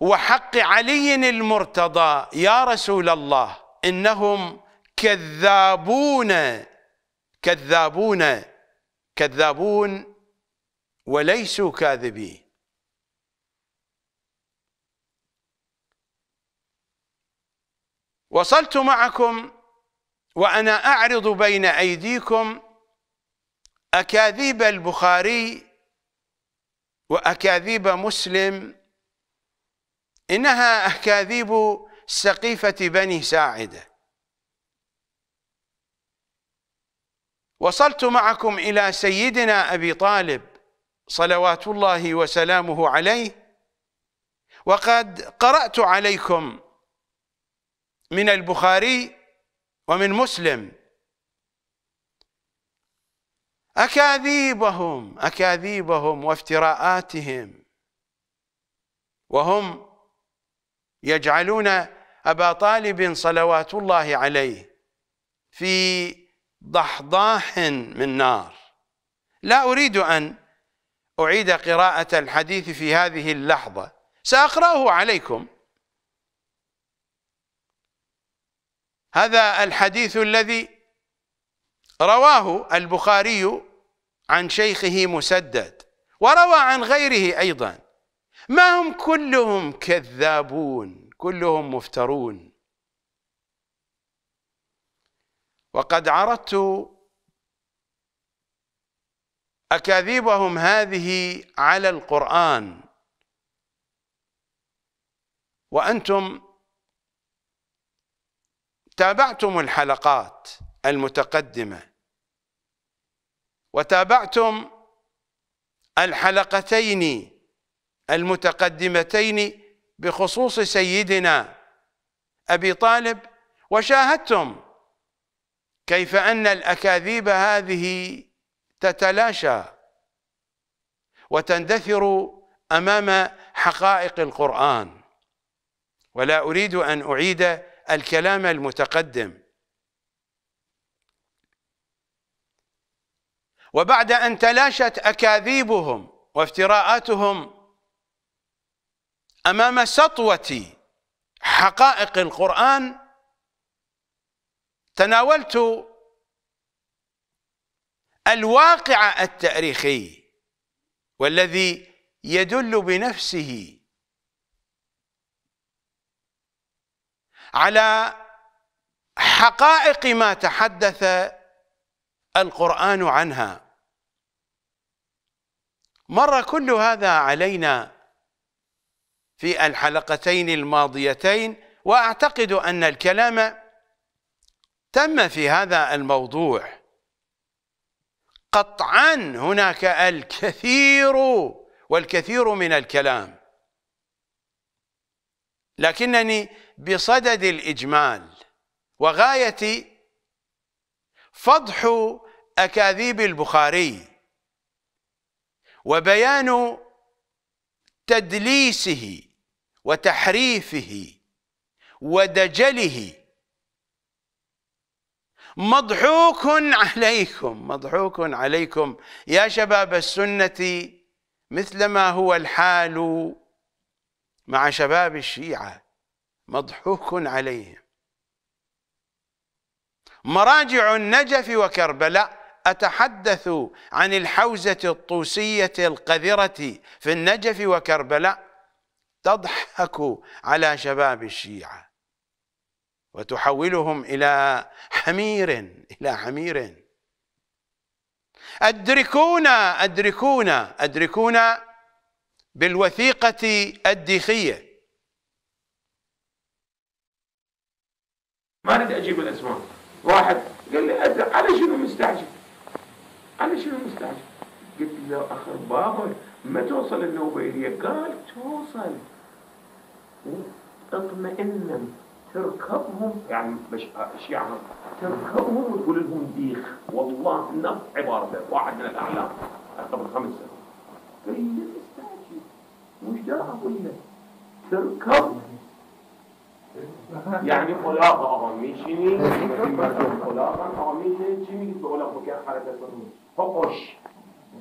وحق علي المرتضى يا رسول الله إنهم كذابون كذابون كذابون وليسوا كاذبين وصلت معكم وأنا أعرض بين أيديكم أكاذيب البخاري وأكاذيب مسلم إنها أكاذيب سقيفة بني ساعدة وصلت معكم إلى سيدنا أبي طالب صلوات الله وسلامه عليه وقد قرأت عليكم من البخاري ومن مسلم أكاذيبهم أكاذيبهم وافتراءاتهم وهم يجعلون أبا طالب صلوات الله عليه في ضحضاح من نار لا أريد أن أعيد قراءة الحديث في هذه اللحظة سأقرأه عليكم هذا الحديث الذي رواه البخاري عن شيخه مسدد وروى عن غيره أيضا ما هم كلهم كذابون كلهم مفترون وقد عرضت أكاذيبهم هذه على القرآن وأنتم تابعتم الحلقات المتقدمة وتابعتم الحلقتين المتقدمتين بخصوص سيدنا أبي طالب وشاهدتم كيف أن الأكاذيب هذه تتلاشى وتندثر أمام حقائق القرآن ولا أريد أن أعيد الكلام المتقدم وبعد أن تلاشت أكاذيبهم وافتراءاتهم أمام سطوة حقائق القرآن تناولت الواقع التاريخي والذي يدل بنفسه على حقائق ما تحدث القرآن عنها مر كل هذا علينا في الحلقتين الماضيتين وأعتقد أن الكلام تم في هذا الموضوع قطعا هناك الكثير والكثير من الكلام لكنني بصدد الإجمال وغايتي فضح أكاذيب البخاري وبيان تدليسه وتحريفه ودجله مضحوك عليكم مضحوك عليكم يا شباب السنة مثلما هو الحال مع شباب الشيعة مضحوك عليهم مراجع النجف وكربلاء أتحدث عن الحوزة الطوسية القذرة في النجف وكربلاء تضحك على شباب الشيعة وتحولهم إلى حمير إلى حمير أدركونا أدركونا أدركونا بالوثيقة الديخية ما أريد أجيب الأسماء واحد قال لي أدرك على شنو مستعجل على شنو مستعجل قلت له أخر بابا ما توصل النوبة إليه قال توصل تطمئنا تركبهم يعني مش الشيعة يعني؟ تركبهم وتقول لهم ديخ والله نفس عبارة واحد من الأعلام قبل خمس سنوات قيل استعجل مش ده يعني أقول لك تركب يعني قلاغة أغاميشني قلاغة أغاميشني جيمي يقول لك مكان حركة فقش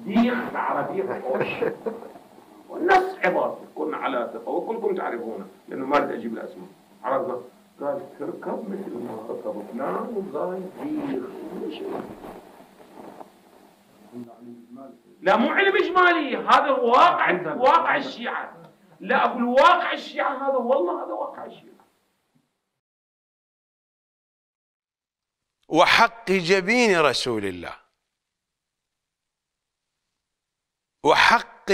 ديخ عربي فقش والناس عبارة كنا على ثقة وكلكم تعرفونه لأنه ما أجيب الأسماء عرفنا قال تركب مثل ما تركب فلان وقال بيخ لا مو علم اجمالي هذا واقع واقع الشيعه لا اقول واقع الشيعه هذا والله هذا واقع الشيعه وحق جبين رسول الله وحق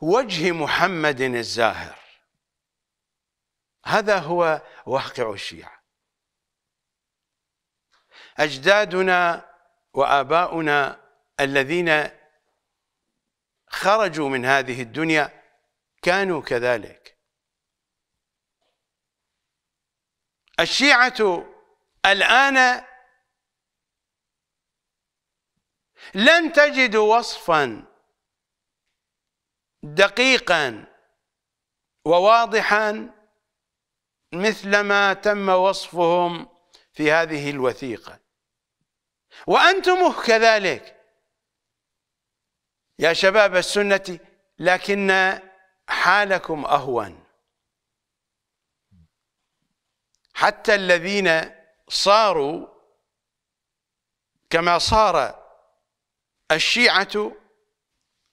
وجه محمد الزاهر هذا هو واقع الشيعة أجدادنا وآباؤنا الذين خرجوا من هذه الدنيا كانوا كذلك الشيعة الآن لن تجد وصفاً دقيقا وواضحا مثلما تم وصفهم في هذه الوثيقة وأنتم كذلك يا شباب السنة لكن حالكم أهون حتى الذين صاروا كما صار الشيعة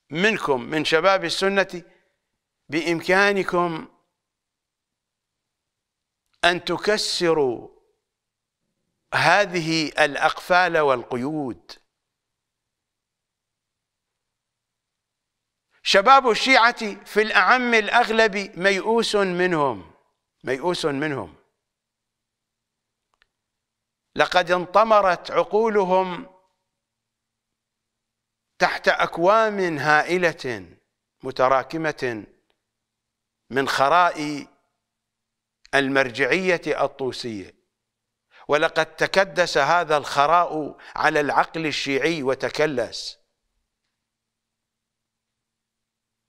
منكم من شباب السنة بإمكانكم أن تكسروا هذه الأقفال والقيود شباب الشيعة في الأعم الأغلب ميؤوس منهم ميؤوس منهم لقد انطمرت عقولهم تحت أكوام هائلة متراكمة من خراء المرجعية الطوسية ولقد تكدس هذا الخراء على العقل الشيعي وتكلس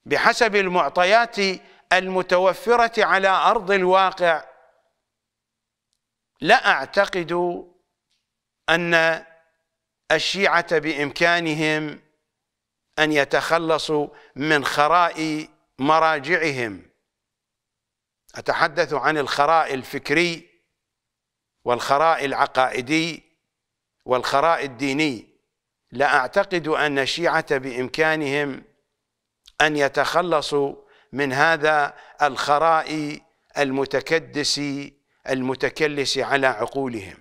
بحسب المعطيات المتوفرة على أرض الواقع لا أعتقد أن الشيعة بإمكانهم أن يتخلصوا من خراء مراجعهم أتحدث عن الخراء الفكري والخراء العقائدي والخراء الديني لا أعتقد أن الشيعة بإمكانهم أن يتخلصوا من هذا الخراء المتكدس المتكلس على عقولهم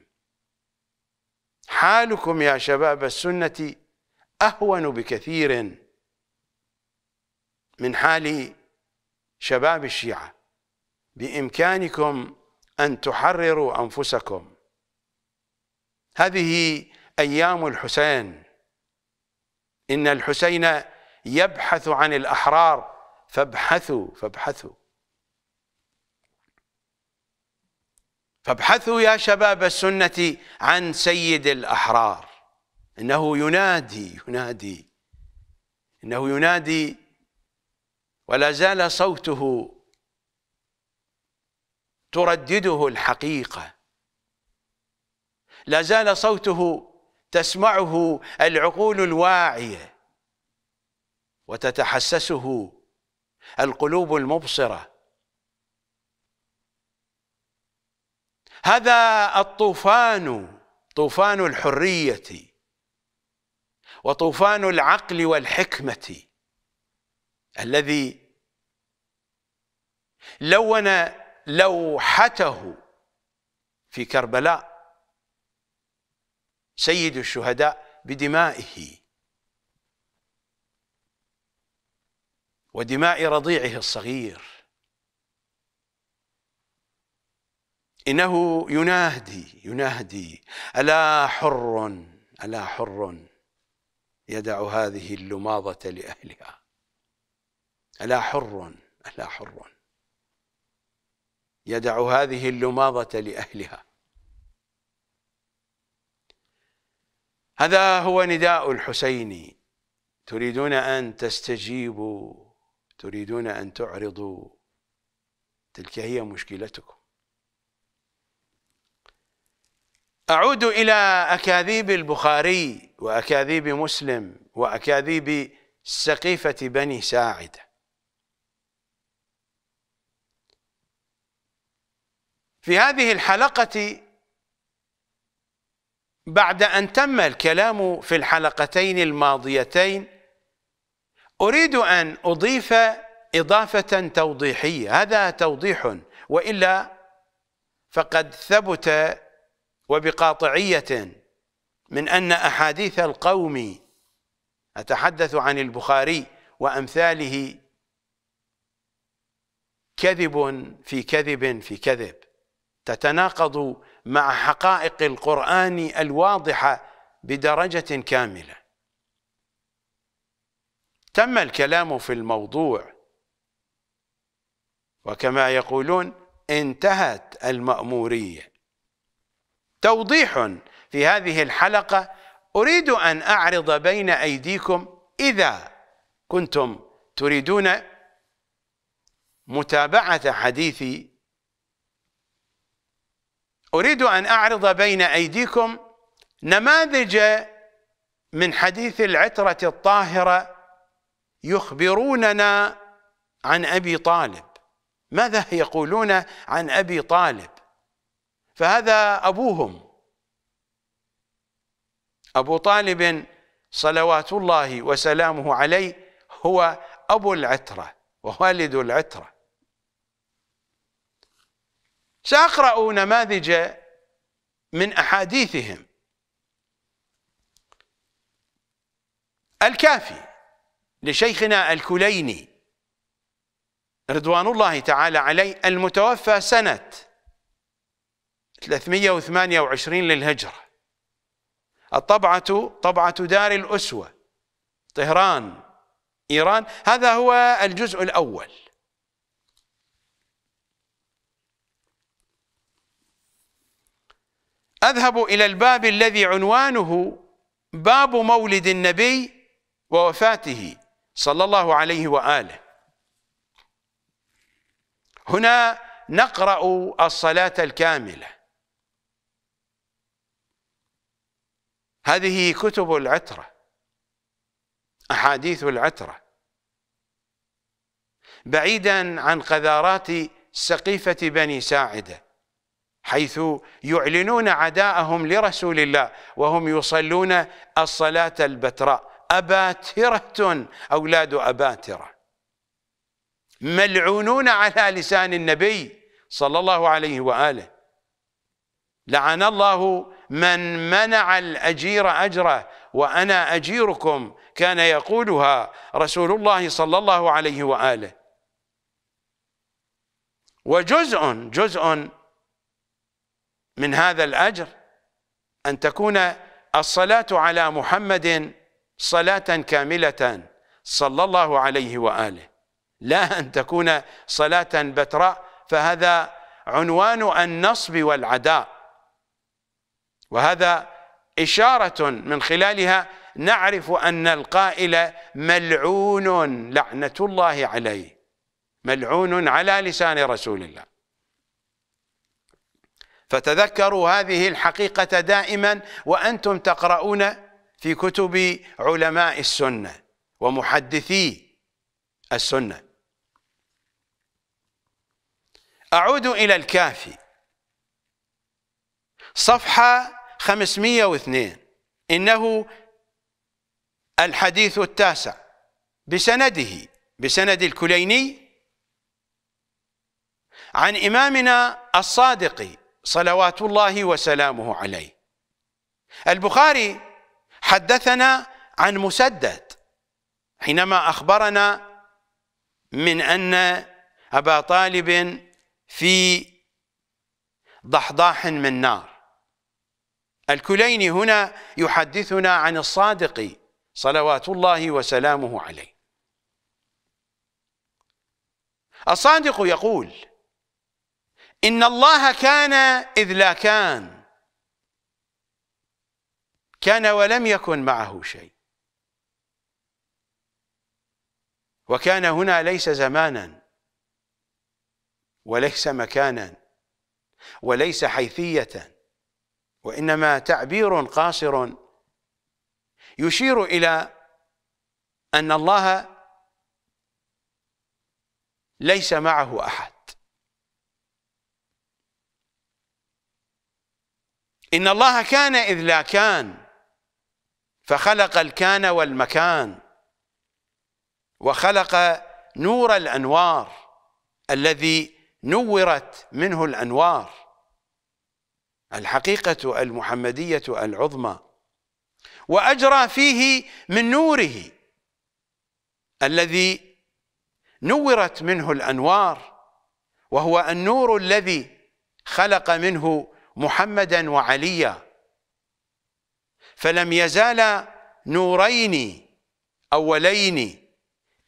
حالكم يا شباب السنة أهون بكثير من حال شباب الشيعة بإمكانكم أن تحرروا أنفسكم هذه أيام الحسين إن الحسين يبحث عن الأحرار فابحثوا فابحثوا فابحثوا يا شباب السنة عن سيد الأحرار انه ينادي ينادي انه ينادي ولا زال صوته تردده الحقيقه لا زال صوته تسمعه العقول الواعيه وتتحسسه القلوب المبصره هذا الطوفان طوفان الحريه وطوفان العقل والحكمة الذي لون لوحته في كربلاء سيد الشهداء بدمائه ودماء رضيعه الصغير إنه ينادي ينادي ألا حر ألا حر يدع هذه اللماضة لأهلها ألا حر ألا حر يدع هذه اللماضة لأهلها هذا هو نداء الحسين تريدون أن تستجيبوا تريدون أن تعرضوا تلك هي مشكلتكم أعود إلى أكاذيب البخاري وأكاذيب مسلم وأكاذيب سقيفة بني ساعدة في هذه الحلقة بعد أن تم الكلام في الحلقتين الماضيتين أريد أن أضيف إضافة توضيحية هذا توضيح وإلا فقد ثبت وبقاطعية من أن أحاديث القوم أتحدث عن البخاري وأمثاله كذب في كذب في كذب تتناقض مع حقائق القرآن الواضحة بدرجة كاملة تم الكلام في الموضوع وكما يقولون انتهت المأمورية توضيح في هذه الحلقة أريد أن أعرض بين أيديكم إذا كنتم تريدون متابعة حديثي أريد أن أعرض بين أيديكم نماذج من حديث العترة الطاهرة يخبروننا عن أبي طالب ماذا يقولون عن أبي طالب فهذا أبوهم أبو طالب صلوات الله وسلامه عليه هو أبو العترة ووالد العترة سأقرأ نماذج من أحاديثهم الكافي لشيخنا الكليني رضوان الله تعالى عليه المتوفى سنه 328 للهجرة الطبعة طبعة دار الأسوة طهران إيران هذا هو الجزء الأول أذهب إلى الباب الذي عنوانه باب مولد النبي ووفاته صلى الله عليه وآله هنا نقرأ الصلاة الكاملة هذه كتب العترة أحاديث العترة بعيدا عن قذارات سقيفة بني ساعدة حيث يعلنون عداءهم لرسول الله وهم يصلون الصلاة البتراء أباترة أولاد أباترة ملعونون على لسان النبي صلى الله عليه وآله لعن الله من منع الأجير أجره وأنا أجيركم كان يقولها رسول الله صلى الله عليه وآله وجزء جزء من هذا الأجر أن تكون الصلاة على محمد صلاة كاملة صلى الله عليه وآله لا أن تكون صلاة بتراء فهذا عنوان النصب والعداء وهذا إشارة من خلالها نعرف أن القائل ملعون لعنة الله عليه ملعون على لسان رسول الله فتذكروا هذه الحقيقة دائما وأنتم تقرؤون في كتب علماء السنة ومحدثي السنة أعود إلى الكافي صفحة 502 إنه الحديث التاسع بسنده بسند الكليني عن إمامنا الصادق صلوات الله وسلامه عليه البخاري حدثنا عن مسدد حينما أخبرنا من أن أبا طالب في ضحضاح من نار الكليني هنا يحدثنا عن الصادق صلوات الله وسلامه عليه الصادق يقول إن الله كان إذ لا كان كان ولم يكن معه شيء وكان هنا ليس زمانا وليس مكانا وليس حيثية وإنما تعبير قاصر يشير إلى أن الله ليس معه أحد إن الله كان إذ لا كان فخلق الكان والمكان وخلق نور الأنوار الذي نورت منه الأنوار الحقيقة المحمدية العظمى وأجرى فيه من نوره الذي نورت منه الأنوار وهو النور الذي خلق منه محمدا وعليا فلم يزال نورين أولين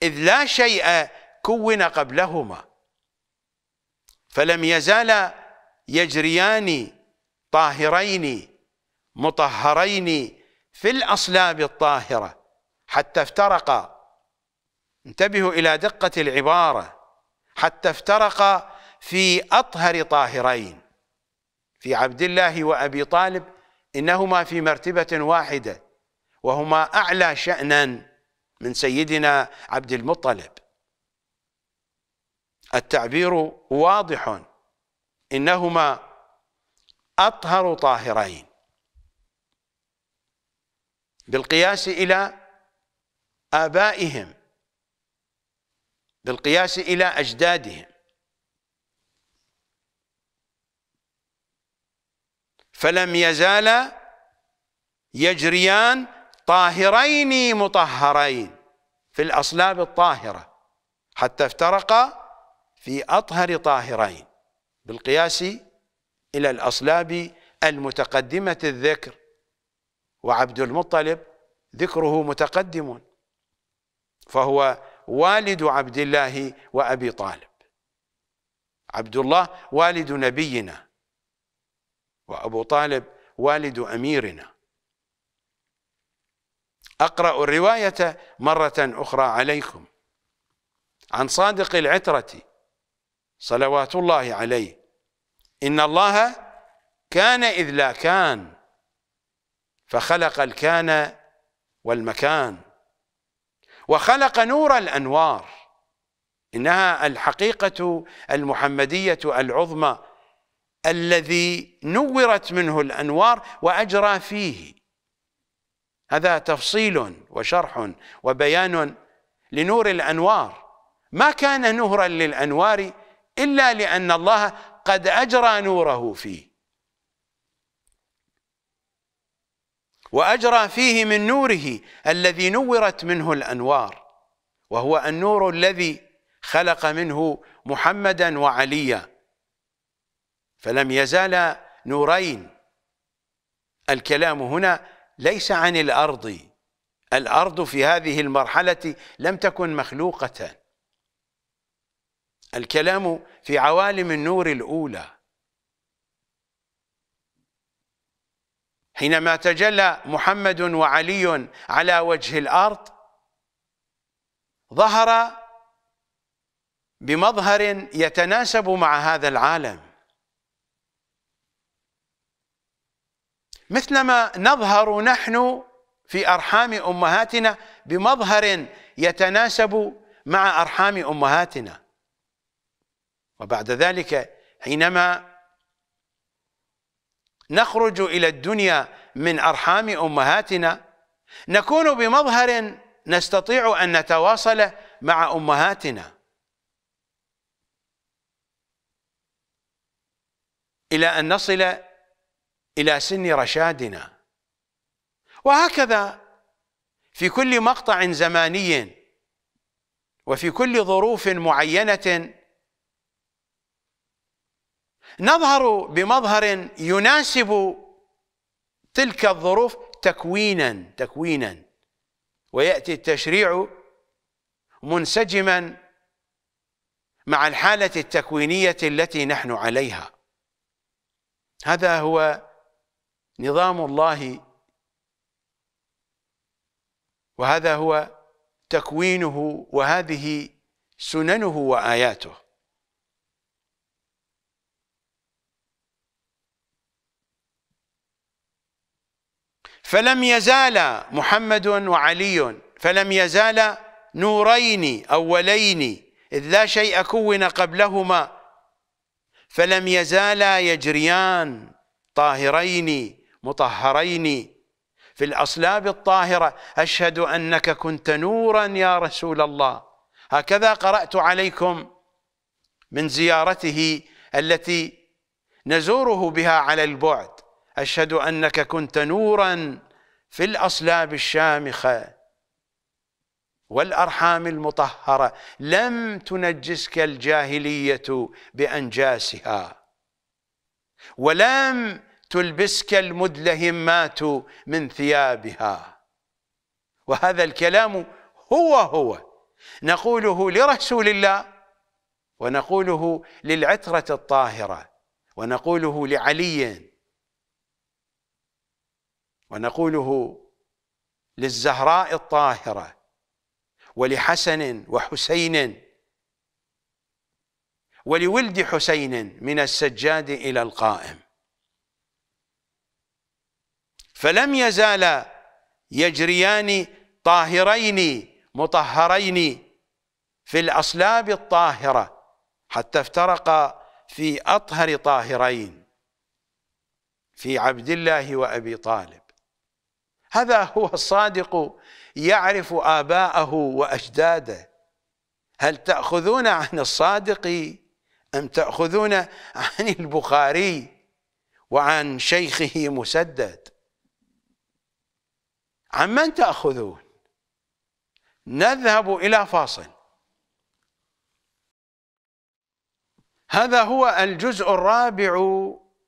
إذ لا شيء كون قبلهما فلم يزال يجريان طاهرين مطهرين في الأصلاب الطاهرة حتى افترقا انتبهوا إلى دقة العبارة حتى افترقا في أطهر طاهرين في عبد الله وأبي طالب إنهما في مرتبة واحدة وهما أعلى شأنا من سيدنا عبد المطلب التعبير واضح إنهما أطهر طاهرين بالقياس إلى آبائهم بالقياس إلى أجدادهم فلم يزال يجريان طاهرين مطهرين في الأصلاب الطاهرة حتى افترقا في أطهر طاهرين بالقياس إلى الأصلاب المتقدمة الذكر وعبد المطلب ذكره متقدم فهو والد عبد الله وأبي طالب عبد الله والد نبينا وأبو طالب والد أميرنا أقرأ الرواية مرة أخرى عليكم عن صادق العترة صلوات الله عليه إن الله كان إذ لا كان فخلق الكان والمكان وخلق نور الأنوار إنها الحقيقة المحمدية العظمى الذي نورت منه الأنوار وأجرى فيه هذا تفصيل وشرح وبيان لنور الأنوار ما كان نهرا للأنوار إلا لأن الله قد أجرى نوره فيه وأجرى فيه من نوره الذي نورت منه الأنوار وهو النور الذي خلق منه محمدا وعليا فلم يزال نورين الكلام هنا ليس عن الأرض الأرض في هذه المرحلة لم تكن مخلوقة الكلام في عوالم النور الأولى حينما تجلى محمد وعلي على وجه الأرض ظهر بمظهر يتناسب مع هذا العالم مثلما نظهر نحن في أرحام أمهاتنا بمظهر يتناسب مع أرحام أمهاتنا وبعد ذلك حينما نخرج إلى الدنيا من أرحام أمهاتنا نكون بمظهر نستطيع أن نتواصل مع أمهاتنا إلى أن نصل إلى سن رشادنا وهكذا في كل مقطع زماني وفي كل ظروف معينة نظهر بمظهر يناسب تلك الظروف تكوينا تكوينا ويأتي التشريع منسجما مع الحالة التكوينية التي نحن عليها هذا هو نظام الله وهذا هو تكوينه وهذه سننه وآياته فلم يزال محمد وعلي فلم يزال نورين أولين إذ لا شيء كون قبلهما فلم يزالا يجريان طاهرين مطهرين في الأصلاب الطاهرة أشهد أنك كنت نورا يا رسول الله هكذا قرأت عليكم من زيارته التي نزوره بها على البعد أشهد أنك كنت نورا في الأصلاب الشامخة والأرحام المطهرة لم تنجسك الجاهلية بأنجاسها ولم تلبسك المدلهمات من ثيابها وهذا الكلام هو هو نقوله لرسول الله ونقوله للعترة الطاهرة ونقوله لعلي ونقوله للزهراء الطاهرة ولحسن وحسين ولولد حسين من السجاد إلى القائم فلم يزال يجريان طاهرين مطهرين في الأصلاب الطاهرة حتى افترقا في أطهر طاهرين في عبد الله وأبي طالب هذا هو الصادق يعرف آباءه وأجداده هل تأخذون عن الصادق أم تأخذون عن البخاري وعن شيخه مسدد عن من تأخذون نذهب إلى فاصل هذا هو الجزء الرابع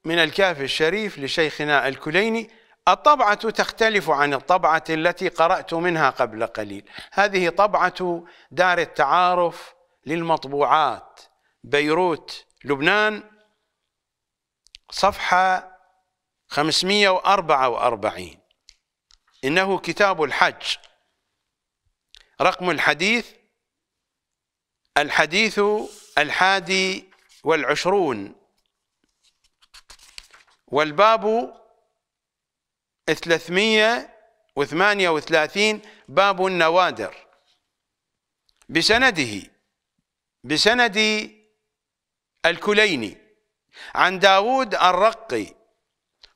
من الكاف الشريف لشيخنا الكليني الطبعة تختلف عن الطبعة التي قرأت منها قبل قليل هذه طبعة دار التعارف للمطبوعات بيروت لبنان صفحة 544 إنه كتاب الحج رقم الحديث الحديث الحادي والعشرون والباب 338 باب النوادر بسنده بسند الكليني عن داود الرقي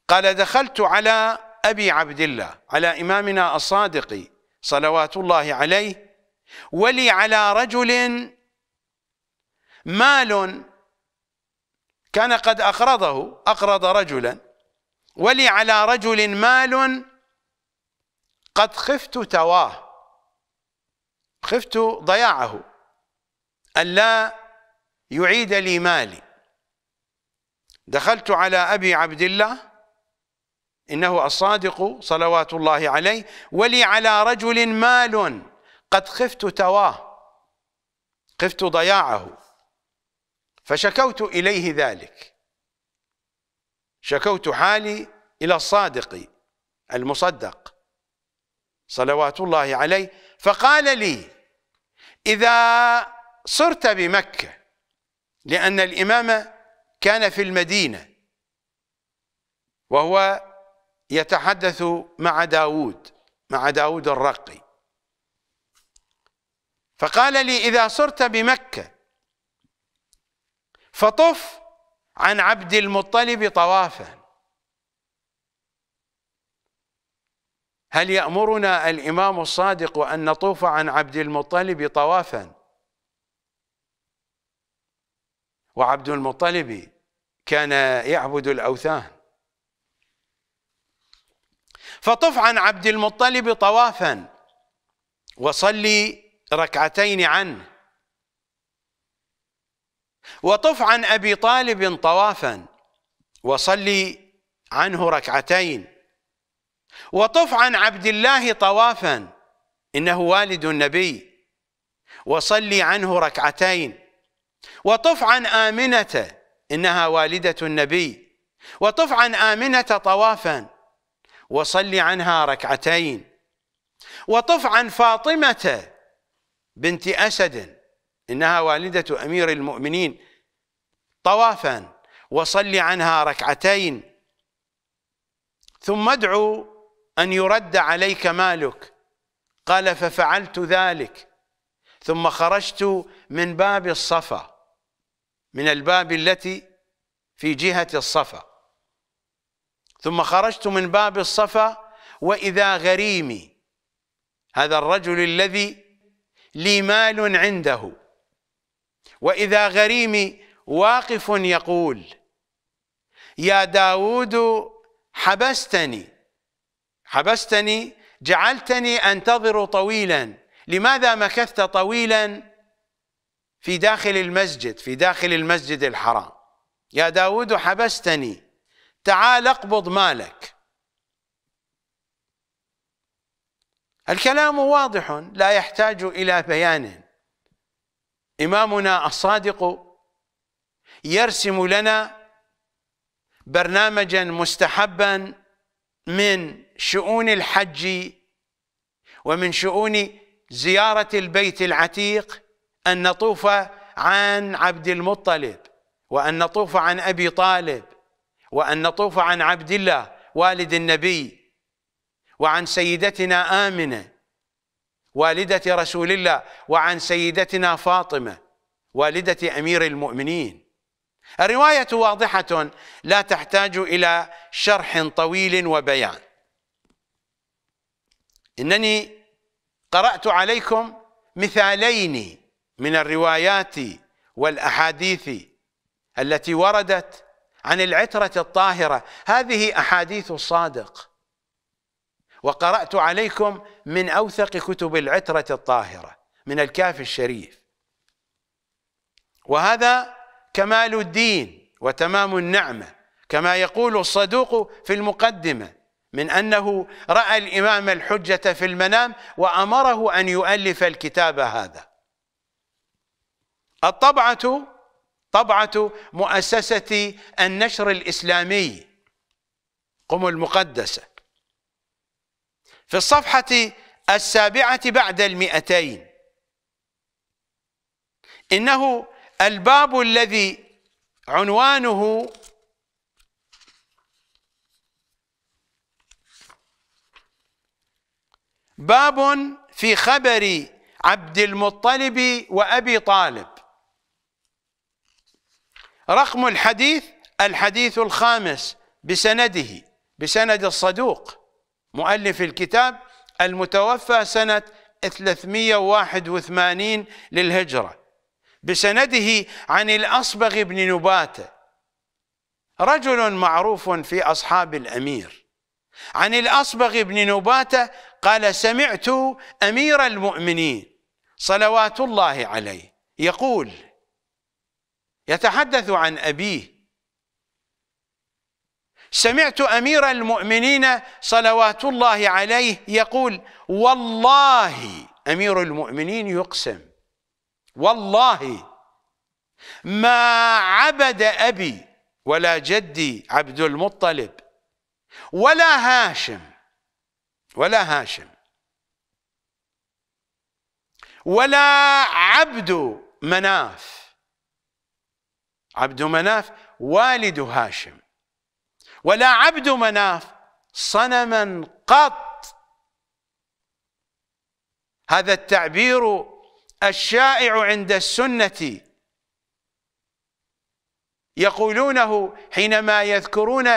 قال دخلت على أبي عبد الله على إمامنا الصادق صلوات الله عليه ولي على رجل مال كان قد أقرضه أقرض رجلا ولي على رجل مال قد خفت تواه خفت ضياعه ألا يعيد لي مالي دخلت على أبي عبد الله إنه الصادق صلوات الله عليه ولي على رجل مال قد خفت تواه خفت ضياعه فشكوت إليه ذلك شكوت حالي إلى الصادق المصدق صلوات الله عليه فقال لي إذا صرت بمكة لأن الإمام كان في المدينة وهو يتحدث مع داود مع داود الرقي فقال لي إذا صرت بمكة فطف عن عبد المطلب طوافا هل يأمرنا الإمام الصادق أن نطوف عن عبد المطلب طوافا وعبد المطلب كان يعبد الأوثان فطف عن عبد المطلب طوافا وصلي ركعتين عنه وطف عن أبي طالب طوافا وصلي عنه ركعتين وطف عن عبد الله طوافا إنه والد النبي وصلي عنه ركعتين وطف عن آمنة إنها والدة النبي وطف عن آمنة طوافا وصلي عنها ركعتين وطف عن فاطمة بنت أسد إنها والدة أمير المؤمنين طوافا وصل عنها ركعتين ثم ادعو أن يرد عليك مالك قال ففعلت ذلك ثم خرجت من باب الصفا من الباب التي في جهة الصفا ثم خرجت من باب الصفا وإذا غريمي هذا الرجل الذي لي مال عنده وإذا غريمي واقف يقول يا داود حبستني حبستني جعلتني أنتظر طويلا لماذا مكثت طويلا في داخل المسجد في داخل المسجد الحرام يا داود حبستني تعال اقبض مالك الكلام واضح لا يحتاج إلى بيان إمامنا الصادق يرسم لنا برنامجا مستحبا من شؤون الحج ومن شؤون زيارة البيت العتيق أن نطوف عن عبد المطلب وأن نطوف عن أبي طالب وأن نطوف عن عبد الله والد النبي وعن سيدتنا آمنة والدة رسول الله وعن سيدتنا فاطمة والدة أمير المؤمنين الرواية واضحة لا تحتاج إلى شرح طويل وبيان إنني قرأت عليكم مثالين من الروايات والأحاديث التي وردت عن العترة الطاهرة هذه أحاديث الصادق وقرأت عليكم من أوثق كتب العترة الطاهرة من الكاف الشريف وهذا كمال الدين وتمام النعمة كما يقول الصدوق في المقدمة من أنه رأى الإمام الحجة في المنام وأمره أن يؤلف الكتاب هذا الطبعة طبعة مؤسسة النشر الإسلامي قم المقدسة في الصفحة السابعة بعد المئتين إنه الباب الذي عنوانه باب في خبر عبد المطلب وأبي طالب رقم الحديث الحديث الخامس بسنده بسند الصدوق مؤلف الكتاب المتوفى سنة 381 للهجرة بسنده عن الأصبغ بن نباتة رجل معروف في أصحاب الأمير عن الأصبغ بن نباتة قال سمعت أمير المؤمنين صلوات الله عليه يقول يتحدث عن أبيه سمعت امير المؤمنين صلوات الله عليه يقول والله امير المؤمنين يقسم والله ما عبد ابي ولا جدي عبد المطلب ولا هاشم ولا هاشم ولا عبد مناف عبد مناف والد هاشم ولا عبد مناف صنما قط هذا التعبير الشائع عند السنه يقولونه حينما يذكرون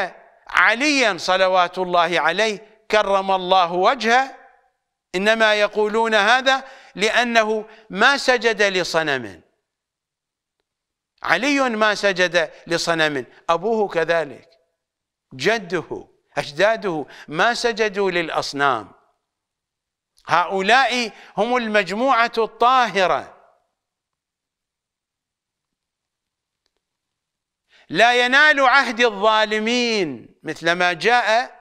عليا صلوات الله عليه كرم الله وجهه انما يقولون هذا لانه ما سجد لصنم علي ما سجد لصنم ابوه كذلك جده أجداده ما سجدوا للأصنام هؤلاء هم المجموعة الطاهرة لا ينال عهد الظالمين مثلما جاء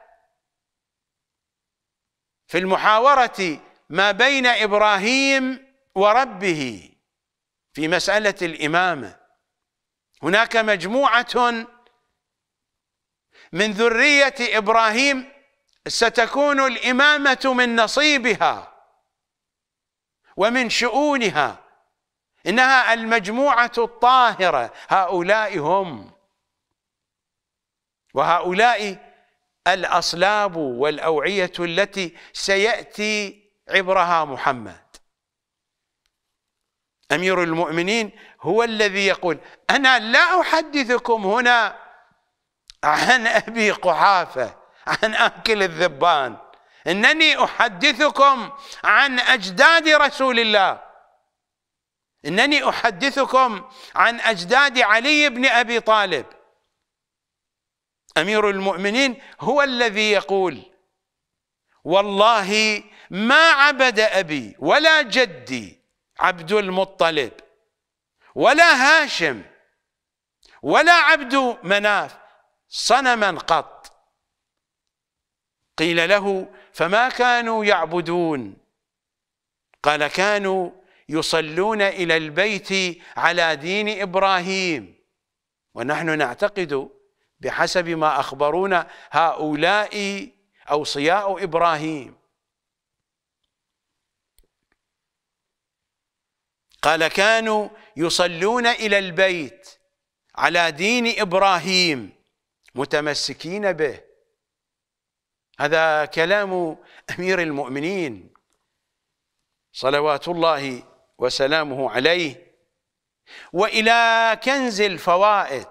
في المحاورة ما بين إبراهيم وربه في مسألة الإمامة هناك مجموعة من ذرية إبراهيم ستكون الإمامة من نصيبها ومن شؤونها إنها المجموعة الطاهرة هؤلاء هم وهؤلاء الأصلاب والأوعية التي سيأتي عبرها محمد أمير المؤمنين هو الذي يقول أنا لا أحدثكم هنا عن أبي قحافة عن آكل الذبان إنني أحدثكم عن أجداد رسول الله إنني أحدثكم عن أجداد علي بن أبي طالب أمير المؤمنين هو الذي يقول والله ما عبد أبي ولا جدي عبد المطلب ولا هاشم ولا عبد مناف صنما قط قيل له فما كانوا يعبدون قال كانوا يصلون إلى البيت على دين إبراهيم ونحن نعتقد بحسب ما أخبرونا هؤلاء أوصياء إبراهيم قال كانوا يصلون إلى البيت على دين إبراهيم متمسكين به هذا كلام امير المؤمنين صلوات الله وسلامه عليه والى كنز الفوائد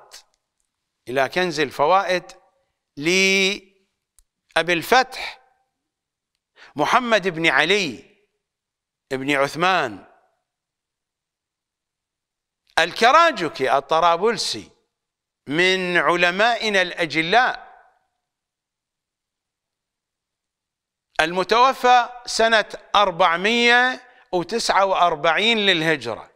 الى كنز الفوائد لابي الفتح محمد بن علي بن عثمان الكراجكي الطرابلسي من علمائنا الأجلاء المتوفى سنة 449 للهجرة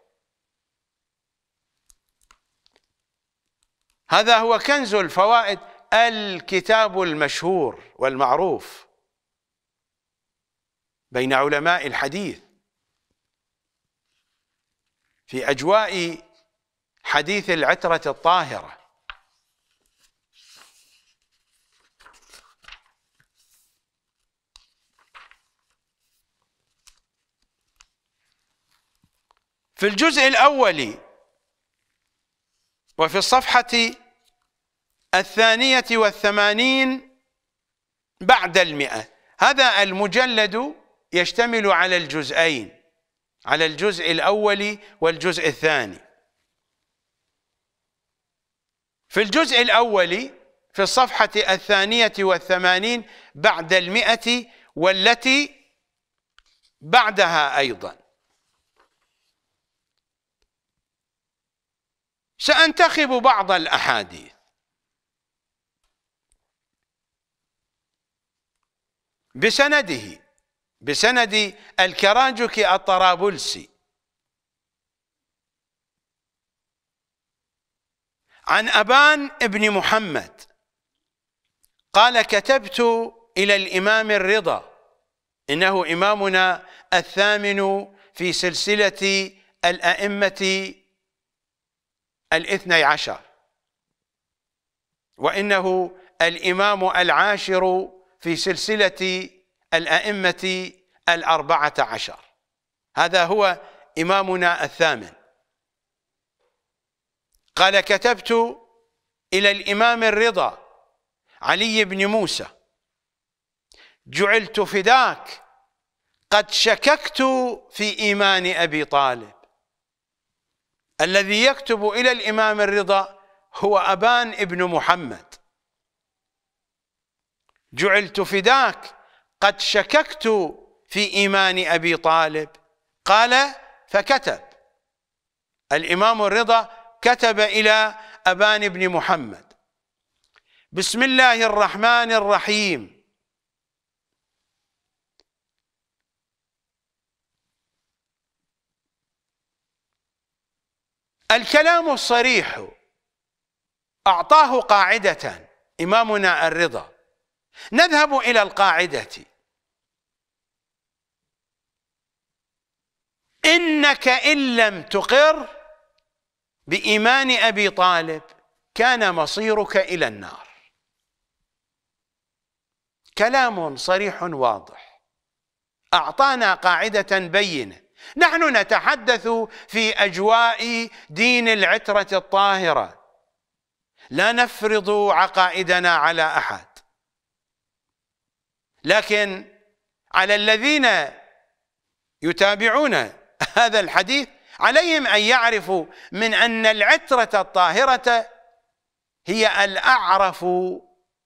هذا هو كنز الفوائد الكتاب المشهور والمعروف بين علماء الحديث في أجواء حديث العترة الطاهرة في الجزء الأول وفي الصفحة الثانية والثمانين بعد المئة هذا المجلد يشتمل على الجزئين على الجزء الأول والجزء الثاني في الجزء الأول في الصفحة الثانية والثمانين بعد المئة والتي بعدها أيضا سأنتخب بعض الأحاديث بسنده بسند الكراجكي الطرابلسي عن أبان ابن محمد قال كتبت إلى الإمام الرضا إنه إمامنا الثامن في سلسلة الأئمة الاثني عشر وإنه الإمام العاشر في سلسلة الأئمة الأربعة عشر هذا هو إمامنا الثامن قال كتبت إلى الإمام الرضا علي بن موسى جعلت فداك قد شككت في إيمان أبي طالب الذي يكتب إلى الإمام الرضا هو أبان ابن محمد جعلت فداك قد شككت في إيمان أبي طالب قال فكتب الإمام الرضا كتب إلى أبان بن محمد بسم الله الرحمن الرحيم الكلام الصريح أعطاه قاعدة إمامنا الرضا نذهب إلى القاعدة إنك إن لم تقر بإيمان أبي طالب كان مصيرك إلى النار كلام صريح واضح أعطانا قاعدة بينة نحن نتحدث في اجواء دين العتره الطاهره لا نفرض عقائدنا على احد لكن على الذين يتابعون هذا الحديث عليهم ان يعرفوا من ان العتره الطاهره هي الاعرف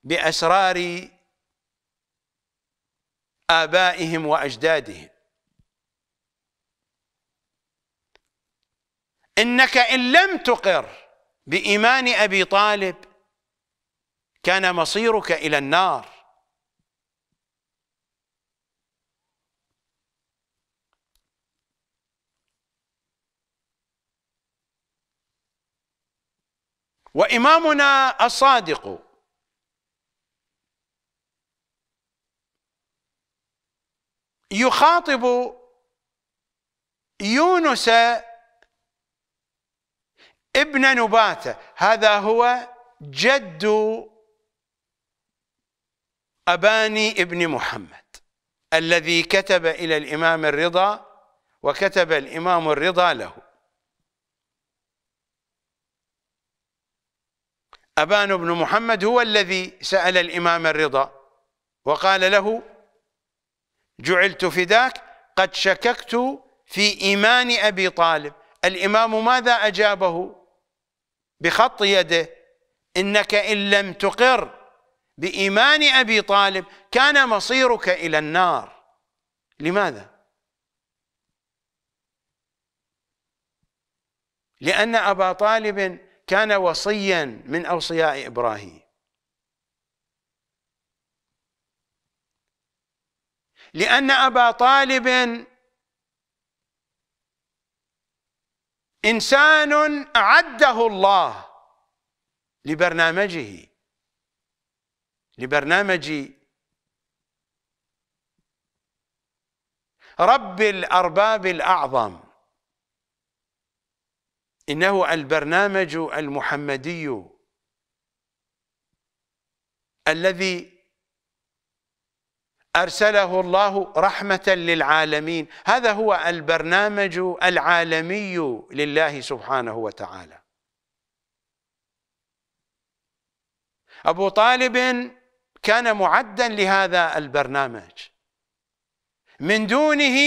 باسرار ابائهم واجدادهم انك ان لم تقر بايمان ابي طالب كان مصيرك الى النار وامامنا الصادق يخاطب يونس ابن نباتة هذا هو جد أباني ابن محمد الذي كتب إلى الإمام الرضا وكتب الإمام الرضا له أبان بن محمد هو الذي سأل الإمام الرضا وقال له جعلت فداك قد شككت في إيمان أبي طالب الإمام ماذا أجابه بخط يده انك ان لم تقر بايمان ابي طالب كان مصيرك الى النار لماذا لان ابا طالب كان وصيا من اوصياء ابراهيم لان ابا طالب إنسان أعده الله لبرنامجه لبرنامج رب الأرباب الأعظم إنه البرنامج المحمدي الذي أرسله الله رحمة للعالمين هذا هو البرنامج العالمي لله سبحانه وتعالى أبو طالب كان معدا لهذا البرنامج من دونه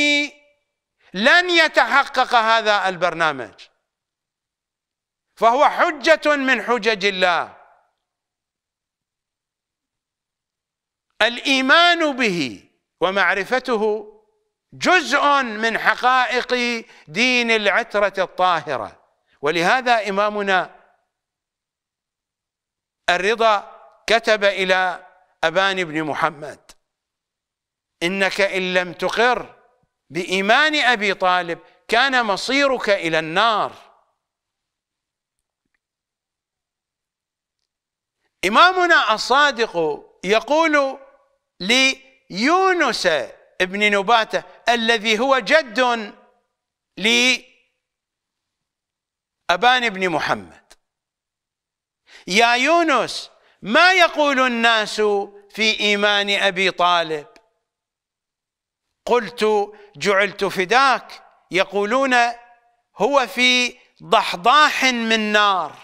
لن يتحقق هذا البرنامج فهو حجة من حجج الله الايمان به ومعرفته جزء من حقائق دين العتره الطاهره ولهذا امامنا الرضا كتب الى ابان بن محمد انك ان لم تقر بايمان ابي طالب كان مصيرك الى النار امامنا الصادق يقول ليونس ابن نباتة الذي هو جد لأبان بن محمد يا يونس ما يقول الناس في إيمان أبي طالب قلت جعلت فداك يقولون هو في ضحضاح من نار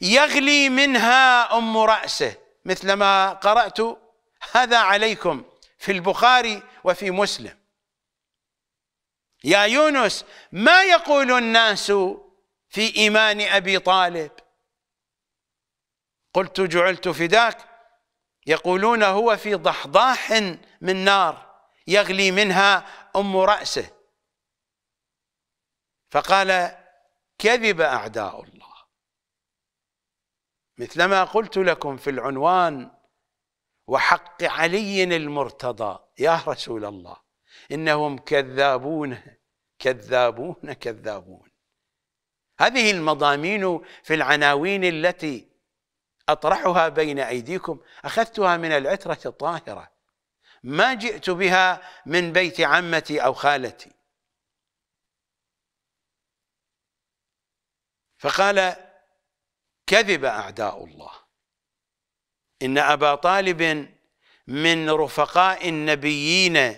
يغلي منها أم رأسه مثل ما قرأت هذا عليكم في البخاري وفي مسلم يا يونس ما يقول الناس في إيمان أبي طالب قلت جعلت فداك يقولون هو في ضحضاح من نار يغلي منها أم رأسه فقال كذب أعداء الله مثلما قلت لكم في العنوان وحق علي المرتضى يا رسول الله إنهم كذابون كذابون كذابون هذه المضامين في العناوين التي أطرحها بين أيديكم أخذتها من العترة الطاهرة ما جئت بها من بيت عمتي أو خالتي فقال كذب أعداء الله إن أبا طالب من رفقاء النبيين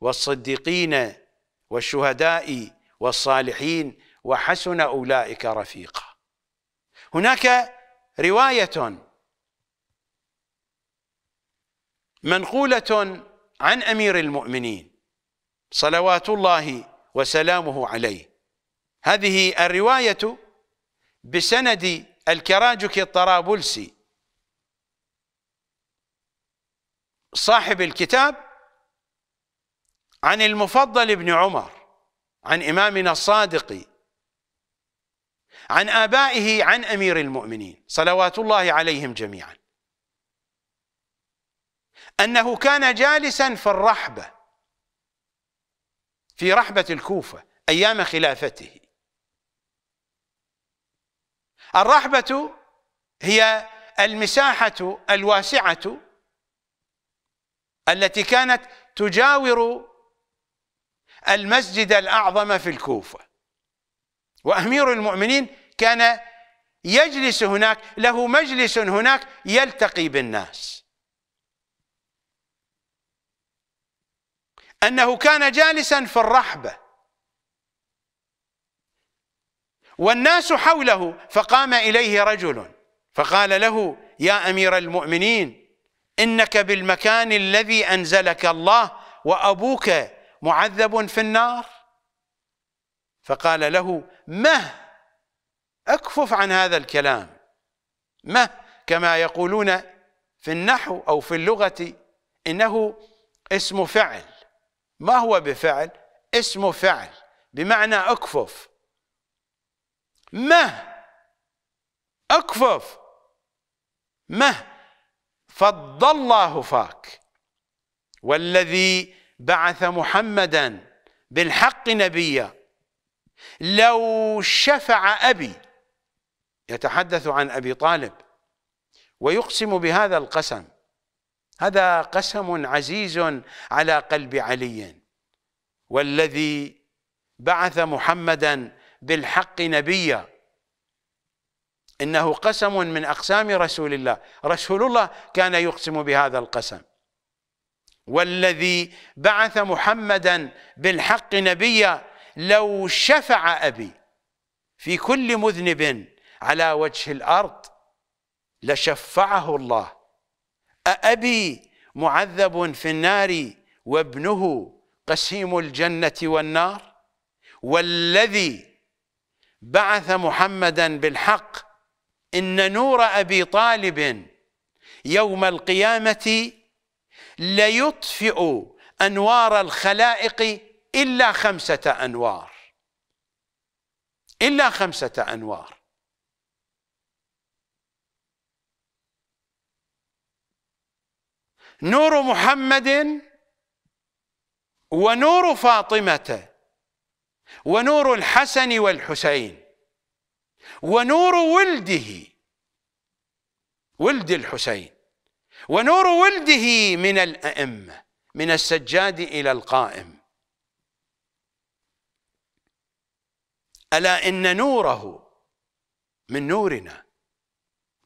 والصديقين والشهداء والصالحين وحسن أولئك رفيقا هناك رواية منقولة عن أمير المؤمنين صلوات الله وسلامه عليه هذه الرواية بسند الكراجكي الطرابلسي صاحب الكتاب عن المفضل بن عمر عن إمامنا الصادق عن آبائه عن أمير المؤمنين صلوات الله عليهم جميعا أنه كان جالسا في الرحبة في رحبة الكوفة أيام خلافته الرحبة هي المساحة الواسعة التي كانت تجاور المسجد الأعظم في الكوفة وأمير المؤمنين كان يجلس هناك له مجلس هناك يلتقي بالناس أنه كان جالسا في الرحبة والناس حوله فقام إليه رجل فقال له يا أمير المؤمنين إنك بالمكان الذي أنزلك الله وأبوك معذب في النار فقال له مه أكفف عن هذا الكلام مه كما يقولون في النحو أو في اللغة إنه اسم فعل ما هو بفعل اسم فعل بمعنى أكفف مه أكفف مه فض الله فاك والذي بعث محمدا بالحق نبيا لو شفع أبي يتحدث عن أبي طالب ويقسم بهذا القسم هذا قسم عزيز على قلب علي والذي بعث محمدا بالحق نبيا إنه قسم من أقسام رسول الله رسول الله كان يقسم بهذا القسم والذي بعث محمدا بالحق نبيا لو شفع أبي في كل مذنب على وجه الأرض لشفعه الله أأبي معذب في النار وابنه قسيم الجنة والنار والذي بعث محمدا بالحق إن نور أبي طالب يوم القيامة ليطفئ أنوار الخلائق إلا خمسة أنوار إلا خمسة أنوار نور محمد ونور فاطمه ونور الحسن والحسين ونور ولده ولد الحسين ونور ولده من الأئمة من السجاد إلى القائم ألا إن نوره من نورنا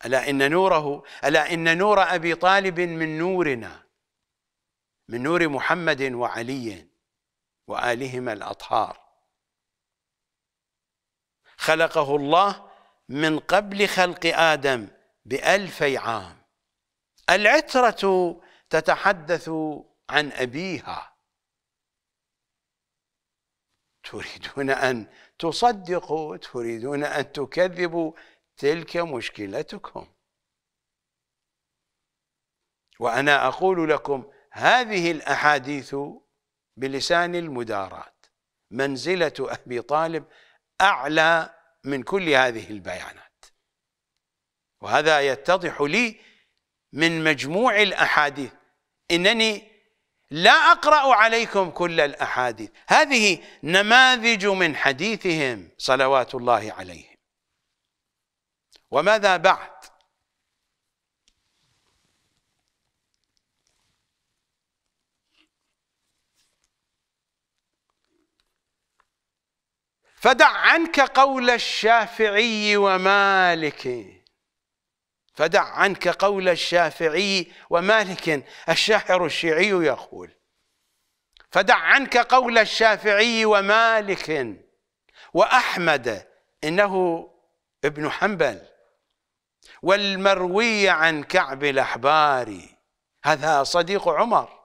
ألا إن نوره ألا إن نور أبي طالب من نورنا من نور محمد وعلي وآلهما الأطهار خلقه الله من قبل خلق آدم بألفي عام العترة تتحدث عن أبيها تريدون أن تصدقوا تريدون أن تكذبوا تلك مشكلتكم وأنا أقول لكم هذه الأحاديث بلسان المدارات منزلة أبي طالب أعلى من كل هذه البيانات وهذا يتضح لي من مجموع الأحاديث إنني لا أقرأ عليكم كل الأحاديث هذه نماذج من حديثهم صلوات الله عليهم وماذا بعد فدع عنك قول الشافعي ومالك فدع عنك قول الشافعي ومالك الشاعر الشيعي يقول فدع عنك قول الشافعي ومالك وأحمد إنه ابن حنبل والمروي عن كعب الأحبار هذا صديق عمر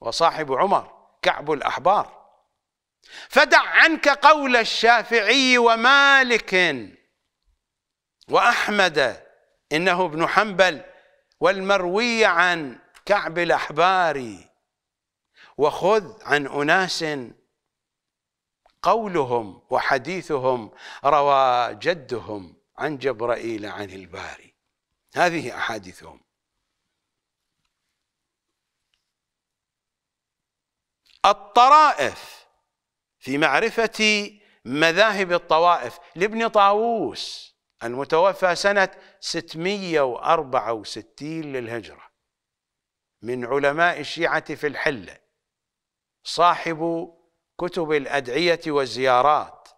وصاحب عمر كعب الأحبار فدع عنك قول الشافعي ومالك وأحمد إنه ابن حنبل والمروي عن كعب الأحباري وخذ عن أناس قولهم وحديثهم روى جدهم عن جبرائيل عن الباري هذه أحاديثهم الطرائف في معرفة مذاهب الطوائف لابن طاووس المتوفى سنة 664 للهجرة من علماء الشيعة في الحلة صاحب كتب الأدعية والزيارات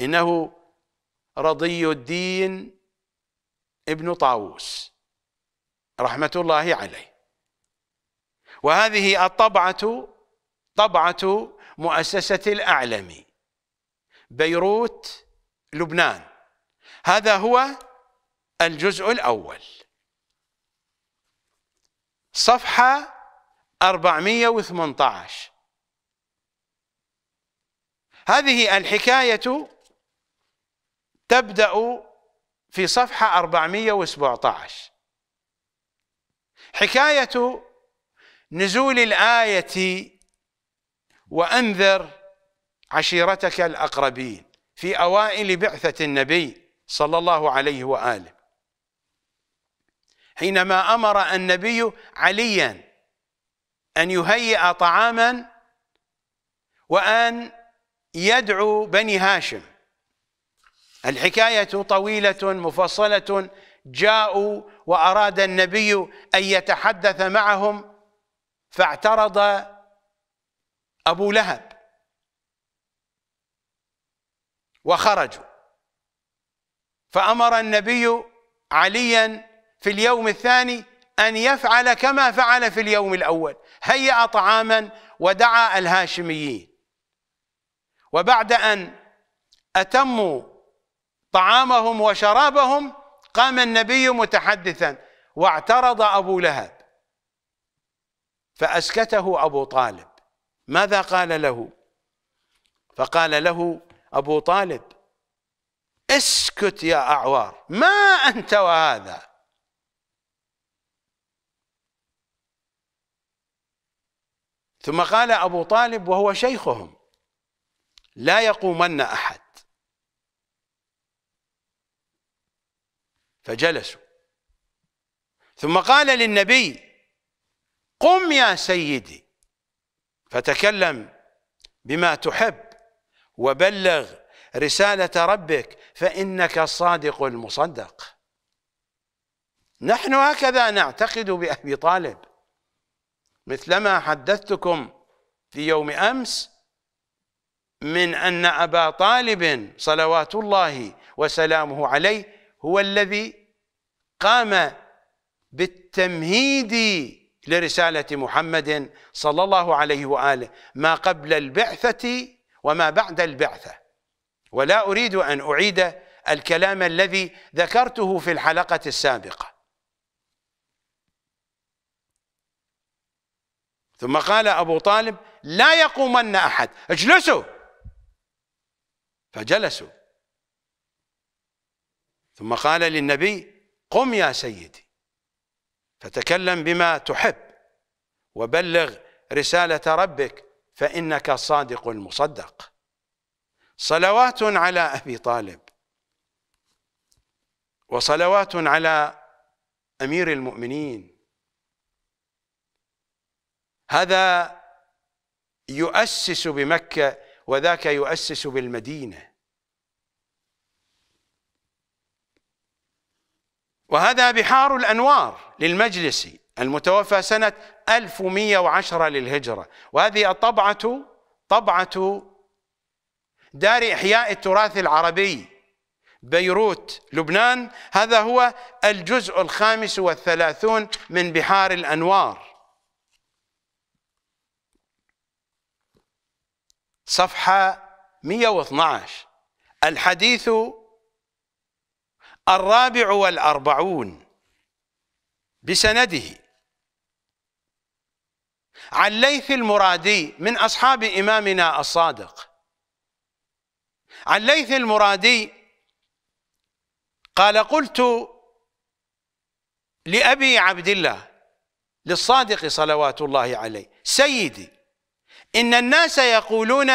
إنه رضي الدين ابن طاووس رحمة الله عليه وهذه الطبعة طبعة مؤسسة الأعلم بيروت لبنان هذا هو الجزء الأول صفحة 418 هذه الحكاية تبدأ في صفحة 417 حكاية نزول الآية وأنذر عشيرتك الأقربين في أوائل بعثة النبي صلى الله عليه وآله حينما أمر النبي عليا أن يهيئ طعاما وأن يدعو بني هاشم الحكاية طويلة مفصلة جاءوا وأراد النبي أن يتحدث معهم فاعترض أبو لهب وخرجوا فأمر النبي عليا في اليوم الثاني أن يفعل كما فعل في اليوم الأول هيأ طعاما ودعا الهاشميين وبعد أن أتموا طعامهم وشرابهم قام النبي متحدثا واعترض أبو لهب فأسكته أبو طالب ماذا قال له فقال له أبو طالب اسكت يا أعوار ما أنت وهذا ثم قال أبو طالب وهو شيخهم لا يقومن أحد فجلسوا ثم قال للنبي قم يا سيدي فتكلم بما تحب وبلغ رسالة ربك فإنك الصادق المصدق نحن هكذا نعتقد بأبي طالب مثلما حدثتكم في يوم أمس من أن أبا طالب صلوات الله وسلامه عليه هو الذي قام بالتمهيد لرسالة محمد صلى الله عليه وآله ما قبل البعثة وما بعد البعثة ولا أريد أن أعيد الكلام الذي ذكرته في الحلقة السابقة ثم قال أبو طالب لا يقومن أحد اجلسوا فجلسوا ثم قال للنبي قم يا سيدي فتكلم بما تحب وبلغ رسالة ربك فإنك صادق المصدق صلوات على أبي طالب وصلوات على أمير المؤمنين هذا يؤسس بمكة وذاك يؤسس بالمدينه وهذا بحار الأنوار للمجلسي المتوفى سنة 1110 للهجرة وهذه الطبعة طبعة دار إحياء التراث العربي بيروت لبنان هذا هو الجزء الخامس والثلاثون من بحار الأنوار صفحة 112 الحديث الرابع والأربعون بسنده عن ليث المرادي من أصحاب إمامنا الصادق عن ليث المرادي قال قلت لأبي عبد الله للصادق صلوات الله عليه سيدي إن الناس يقولون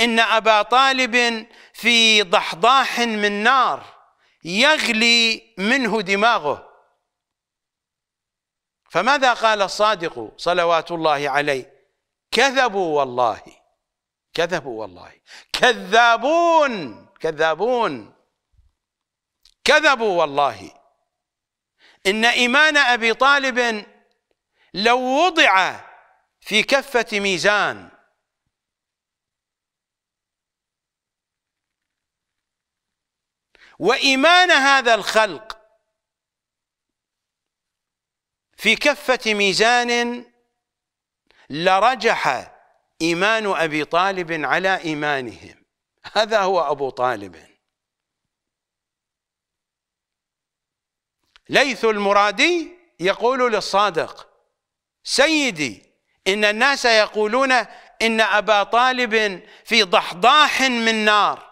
إن أبا طالب في ضحضاح من نار يغلي منه دماغه فماذا قال الصادق صلوات الله عليه كذبوا والله كذبوا والله كذابون كذابون كذبوا والله إن إيمان أبي طالب لو وضع في كفة ميزان وإيمان هذا الخلق في كفة ميزان لرجح إيمان أبي طالب على إيمانهم هذا هو أبو طالب ليث المرادي يقول للصادق سيدي إن الناس يقولون إن أبا طالب في ضحضاح من نار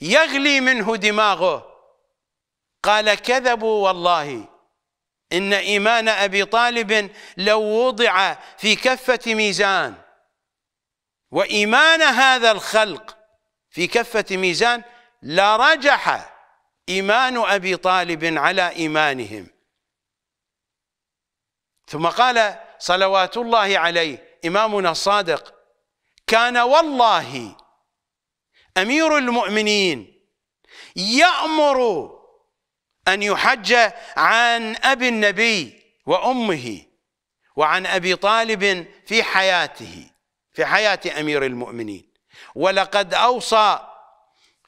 يغلي منه دماغه قال كذبوا والله إن إيمان أبي طالب لو وضع في كفة ميزان وإيمان هذا الخلق في كفة ميزان لرجح إيمان أبي طالب على إيمانهم ثم قال صلوات الله عليه إمامنا الصادق كان والله امير المؤمنين يامر ان يحج عن ابي النبي وامه وعن ابي طالب في حياته في حياه امير المؤمنين ولقد اوصى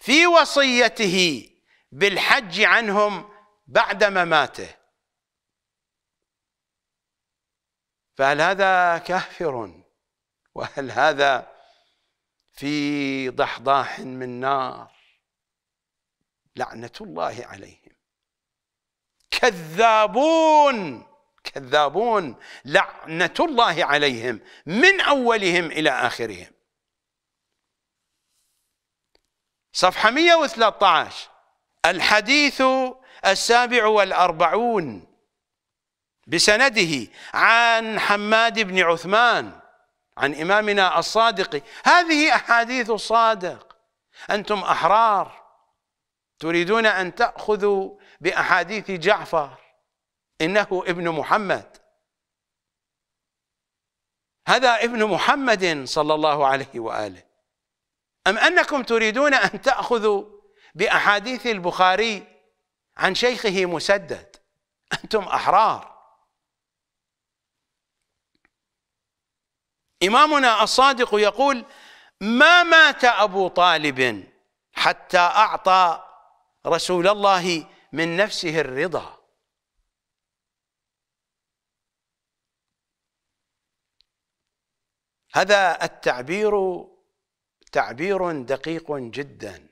في وصيته بالحج عنهم بعد مماته فهل هذا كافر وهل هذا في ضحضاح من نار لعنة الله عليهم كذابون كذابون لعنة الله عليهم من أولهم إلى آخرهم صفحة 113 الحديث السابع والأربعون بسنده عن حماد بن عثمان عن إمامنا الصادق هذه أحاديث الصادق أنتم أحرار تريدون أن تأخذوا بأحاديث جعفر إنه ابن محمد هذا ابن محمد صلى الله عليه وآله أم أنكم تريدون أن تأخذوا بأحاديث البخاري عن شيخه مسدد أنتم أحرار إمامنا الصادق يقول ما مات أبو طالب حتى أعطى رسول الله من نفسه الرضا هذا التعبير تعبير دقيق جدا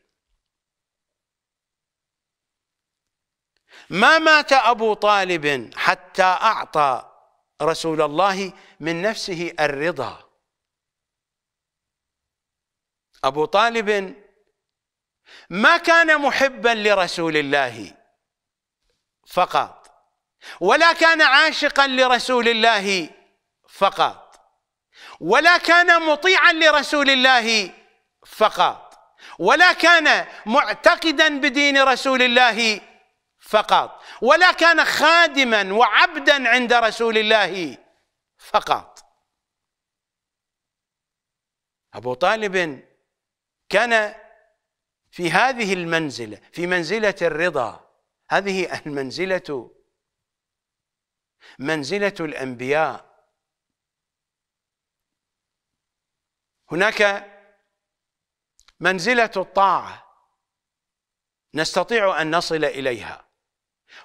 ما مات أبو طالب حتى أعطى رسول الله من نفسه الرضا أبو طالب ما كان محبا لرسول الله فقط ولا كان عاشقا لرسول الله فقط ولا كان مطيعا لرسول الله فقط ولا كان معتقدا بدين رسول الله فقط ولا كان خادما وعبدا عند رسول الله فقط ابو طالب كان في هذه المنزله في منزله الرضا هذه المنزله منزله الانبياء هناك منزله الطاعه نستطيع ان نصل اليها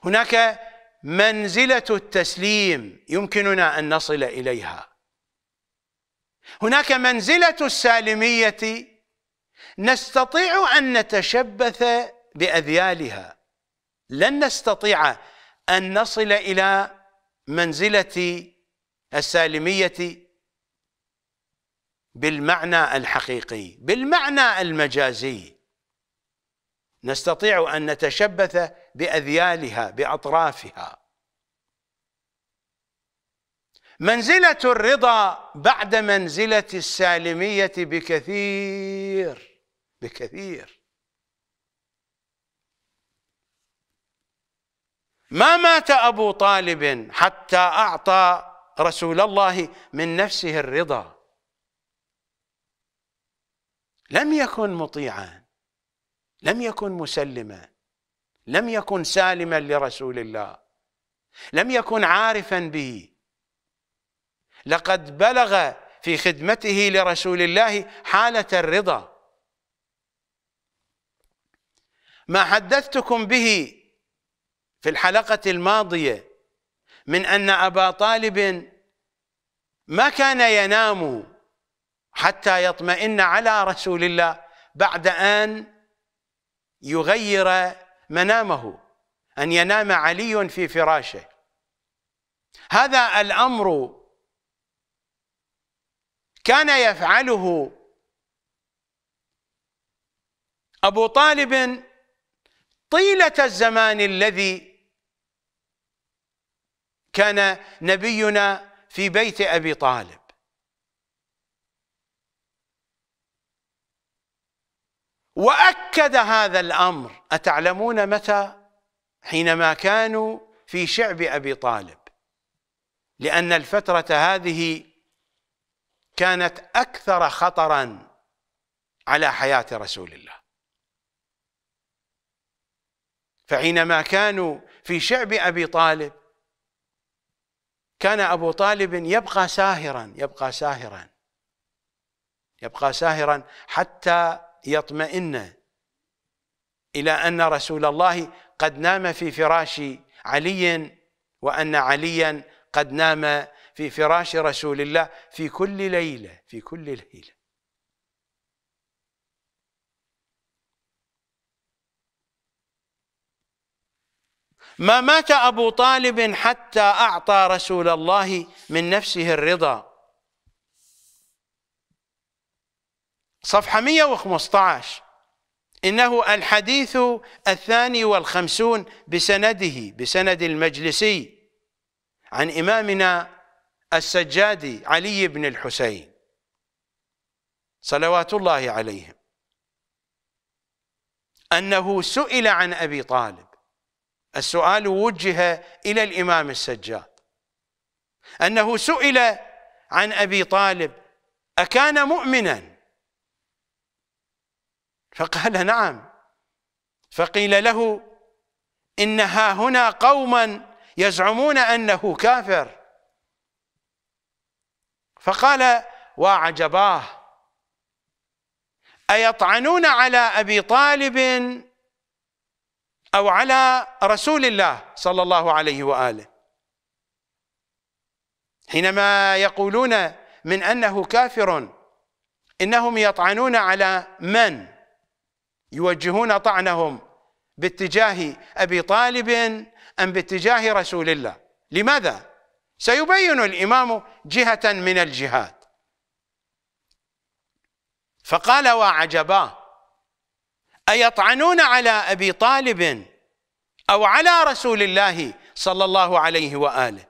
هناك منزله التسليم يمكننا ان نصل اليها هناك منزله السالميه نستطيع ان نتشبث باذيالها لن نستطيع ان نصل الى منزله السالميه بالمعنى الحقيقي بالمعنى المجازي نستطيع ان نتشبث باذيالها باطرافها منزله الرضا بعد منزله السالميه بكثير بكثير ما مات ابو طالب حتى اعطى رسول الله من نفسه الرضا لم يكن مطيعا لم يكن مسلما لم يكن سالما لرسول الله لم يكن عارفا به لقد بلغ في خدمته لرسول الله حالة الرضا ما حدثتكم به في الحلقة الماضية من أن أبا طالب ما كان ينام حتى يطمئن على رسول الله بعد أن يغير منامه أن ينام علي في فراشه هذا الأمر كان يفعله أبو طالب طيلة الزمان الذي كان نبينا في بيت أبي طالب واكد هذا الامر اتعلمون متى حينما كانوا في شعب ابي طالب لان الفتره هذه كانت اكثر خطرا على حياه رسول الله فحينما كانوا في شعب ابي طالب كان ابو طالب يبقى ساهرا يبقى ساهرا يبقى ساهرا حتى يطمئن إلى أن رسول الله قد نام في فراش علي وأن عليا قد نام في فراش رسول الله في كل ليلة في كل ليلة ما مات أبو طالب حتى أعطى رسول الله من نفسه الرضا صفحة 115 إنه الحديث الثاني والخمسون بسنده بسند المجلسي عن إمامنا السجادي علي بن الحسين صلوات الله عليهم أنه سئل عن أبي طالب السؤال وجه إلى الإمام السجاد أنه سئل عن أبي طالب أكان مؤمناً فقال نعم فقيل له إن ها هنا قوما يزعمون أنه كافر فقال وعجباه أيطعنون على أبي طالب أو على رسول الله صلى الله عليه وآله حينما يقولون من أنه كافر إنهم يطعنون على من؟ يوجهون طعنهم باتجاه ابي طالب ام باتجاه رسول الله لماذا سيبين الامام جهه من الجهات فقال وعجبا ايطعنون على ابي طالب او على رسول الله صلى الله عليه واله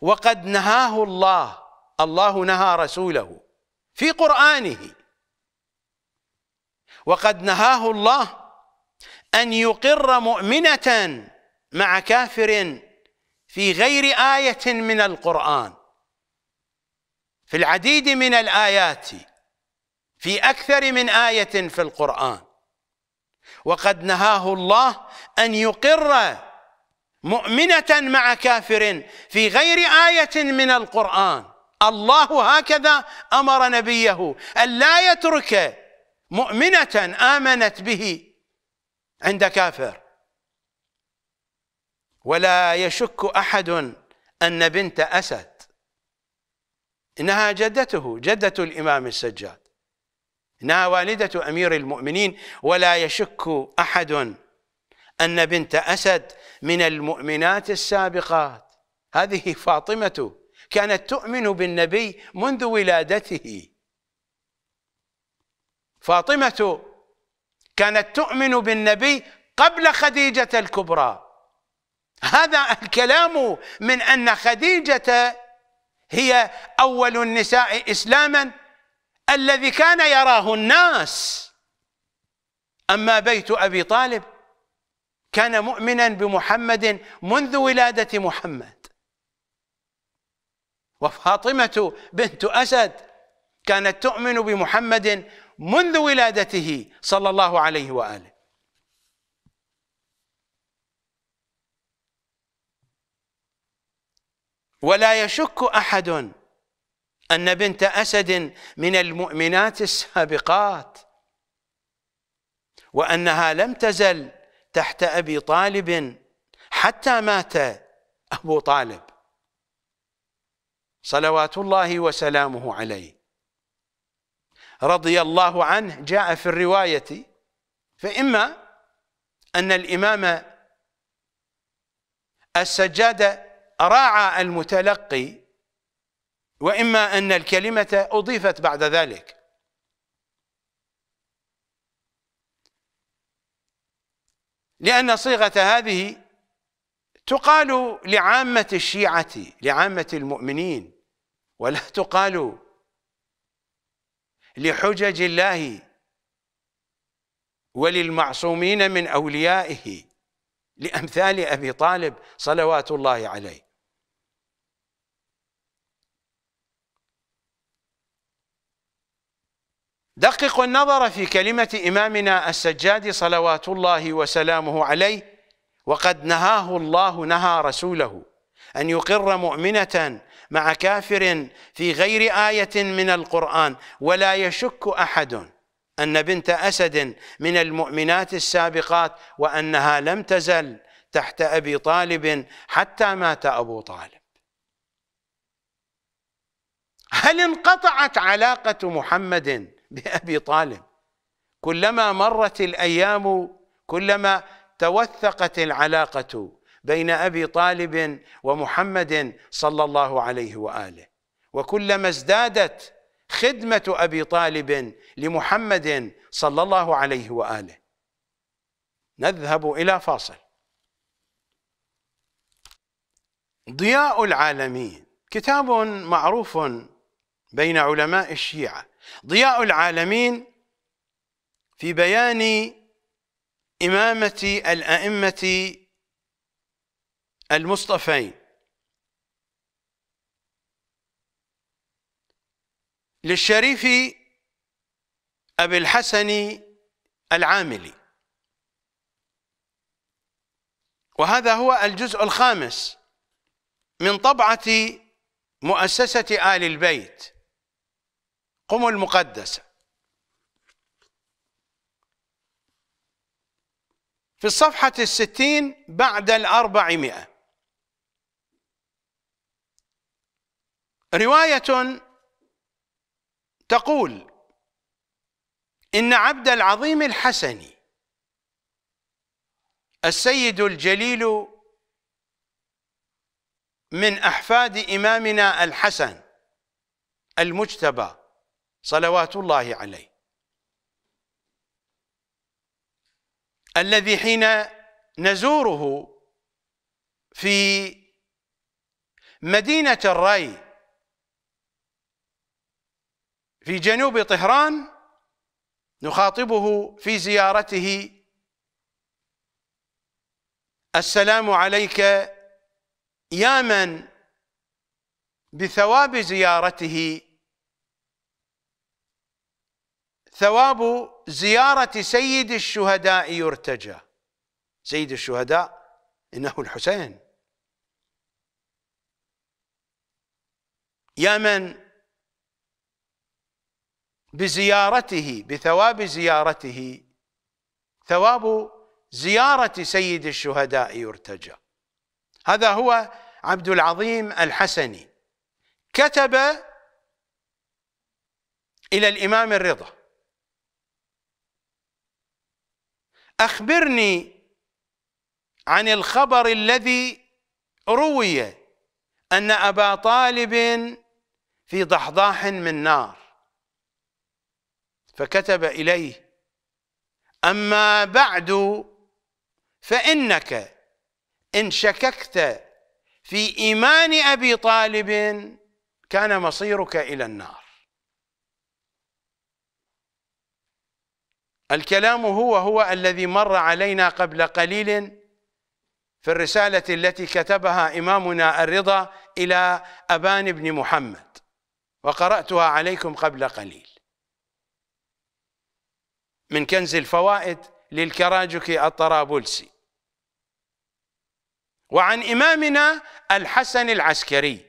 وقد نهاه الله الله نهى رسوله في قرانه وقد نهاه الله أن يقر مؤمنة مع كافر في غير آية من القرآن في العديد من الآيات في أكثر من آية في القرآن وقد نهاه الله أن يقر مؤمنة مع كافر في غير آية من القرآن الله هكذا أمر نبيه أن لا يترك مؤمنة آمنت به عند كافر ولا يشك أحد أن بنت أسد إنها جدته جدة الإمام السجاد إنها والدة أمير المؤمنين ولا يشك أحد أن بنت أسد من المؤمنات السابقات هذه فاطمة كانت تؤمن بالنبي منذ ولادته فاطمة كانت تؤمن بالنبي قبل خديجة الكبرى هذا الكلام من أن خديجة هي أول النساء إسلاما الذي كان يراه الناس أما بيت أبي طالب كان مؤمنا بمحمد منذ ولادة محمد وفاطمة بنت أسد كانت تؤمن بمحمد منذ ولادته صلى الله عليه واله ولا يشك احد ان بنت اسد من المؤمنات السابقات وانها لم تزل تحت ابي طالب حتى مات ابو طالب صلوات الله وسلامه عليه رضي الله عنه جاء في الرواية فإما أن الإمام السجاد راعى المتلقي وإما أن الكلمة أضيفت بعد ذلك لأن صيغة هذه تقال لعامة الشيعة لعامة المؤمنين ولا تقال لحجج الله وللمعصومين من أوليائه لأمثال أبي طالب صلوات الله عليه دققوا النظر في كلمة إمامنا السجاد صلوات الله وسلامه عليه وقد نهاه الله نهى رسوله أن يقر مؤمنة مع كافر في غير آية من القرآن ولا يشك أحد أن بنت أسد من المؤمنات السابقات وأنها لم تزل تحت أبي طالب حتى مات أبو طالب هل انقطعت علاقة محمد بأبي طالب كلما مرت الأيام كلما توثقت العلاقة بين أبي طالب ومحمد صلى الله عليه وآله وكلما ازدادت خدمة أبي طالب لمحمد صلى الله عليه وآله نذهب إلى فاصل ضياء العالمين كتاب معروف بين علماء الشيعة ضياء العالمين في بيان إمامة الأئمة المصطفين للشريف أبي الحسن العاملي وهذا هو الجزء الخامس من طبعة مؤسسة آل البيت قم المقدسة في الصفحة الستين بعد الأربعمائة روايه تقول ان عبد العظيم الحسني السيد الجليل من احفاد امامنا الحسن المجتبى صلوات الله عليه الذي حين نزوره في مدينه الري في جنوب طهران نخاطبه في زيارته السلام عليك يا من بثواب زيارته ثواب زيارة سيد الشهداء يرتجى سيد الشهداء إنه الحسين يا من بزيارته بثواب زيارته ثواب زيارة سيد الشهداء يرتجى هذا هو عبد العظيم الحسني كتب إلى الإمام الرضا أخبرني عن الخبر الذي روي أن أبا طالب في ضحضاح من نار فكتب إليه أما بعد فإنك إن شككت في إيمان أبي طالب كان مصيرك إلى النار الكلام هو هو الذي مر علينا قبل قليل في الرسالة التي كتبها إمامنا الرضا إلى أبان بن محمد وقرأتها عليكم قبل قليل من كنز الفوائد للكراجكي الطرابلسي وعن إمامنا الحسن العسكري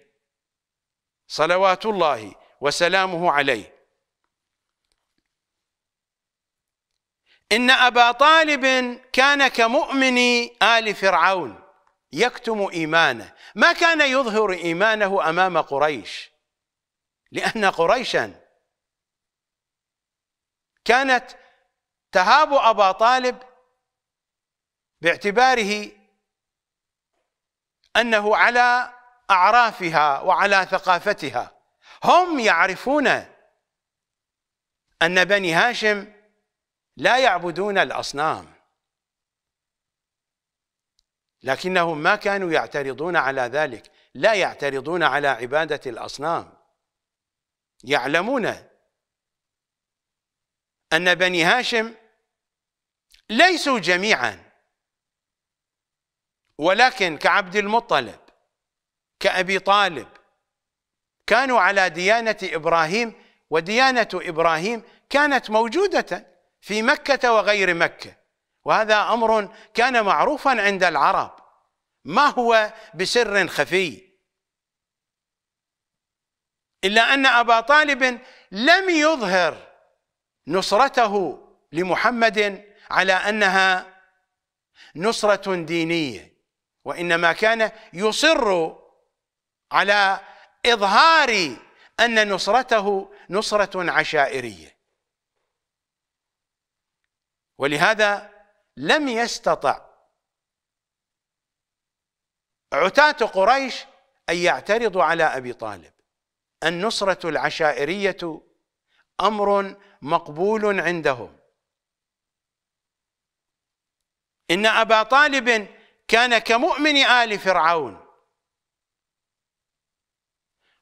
صلوات الله وسلامه عليه إن أبا طالب كان كمؤمن آل فرعون يكتم إيمانه ما كان يظهر إيمانه أمام قريش لأن قريشا كانت تهاب ابا طالب باعتباره انه على اعرافها وعلى ثقافتها هم يعرفون ان بني هاشم لا يعبدون الاصنام لكنهم ما كانوا يعترضون على ذلك لا يعترضون على عباده الاصنام يعلمون أن بني هاشم ليسوا جميعا ولكن كعبد المطلب كأبي طالب كانوا على ديانة إبراهيم وديانة إبراهيم كانت موجودة في مكة وغير مكة وهذا أمر كان معروفا عند العرب ما هو بسر خفي إلا أن أبا طالب لم يظهر نصرته لمحمد على انها نصره دينيه وانما كان يصر على اظهار ان نصرته نصره عشائريه ولهذا لم يستطع عتاه قريش ان يعترضوا على ابي طالب النصره العشائريه امر مقبول عندهم ان ابا طالب كان كمؤمن ال فرعون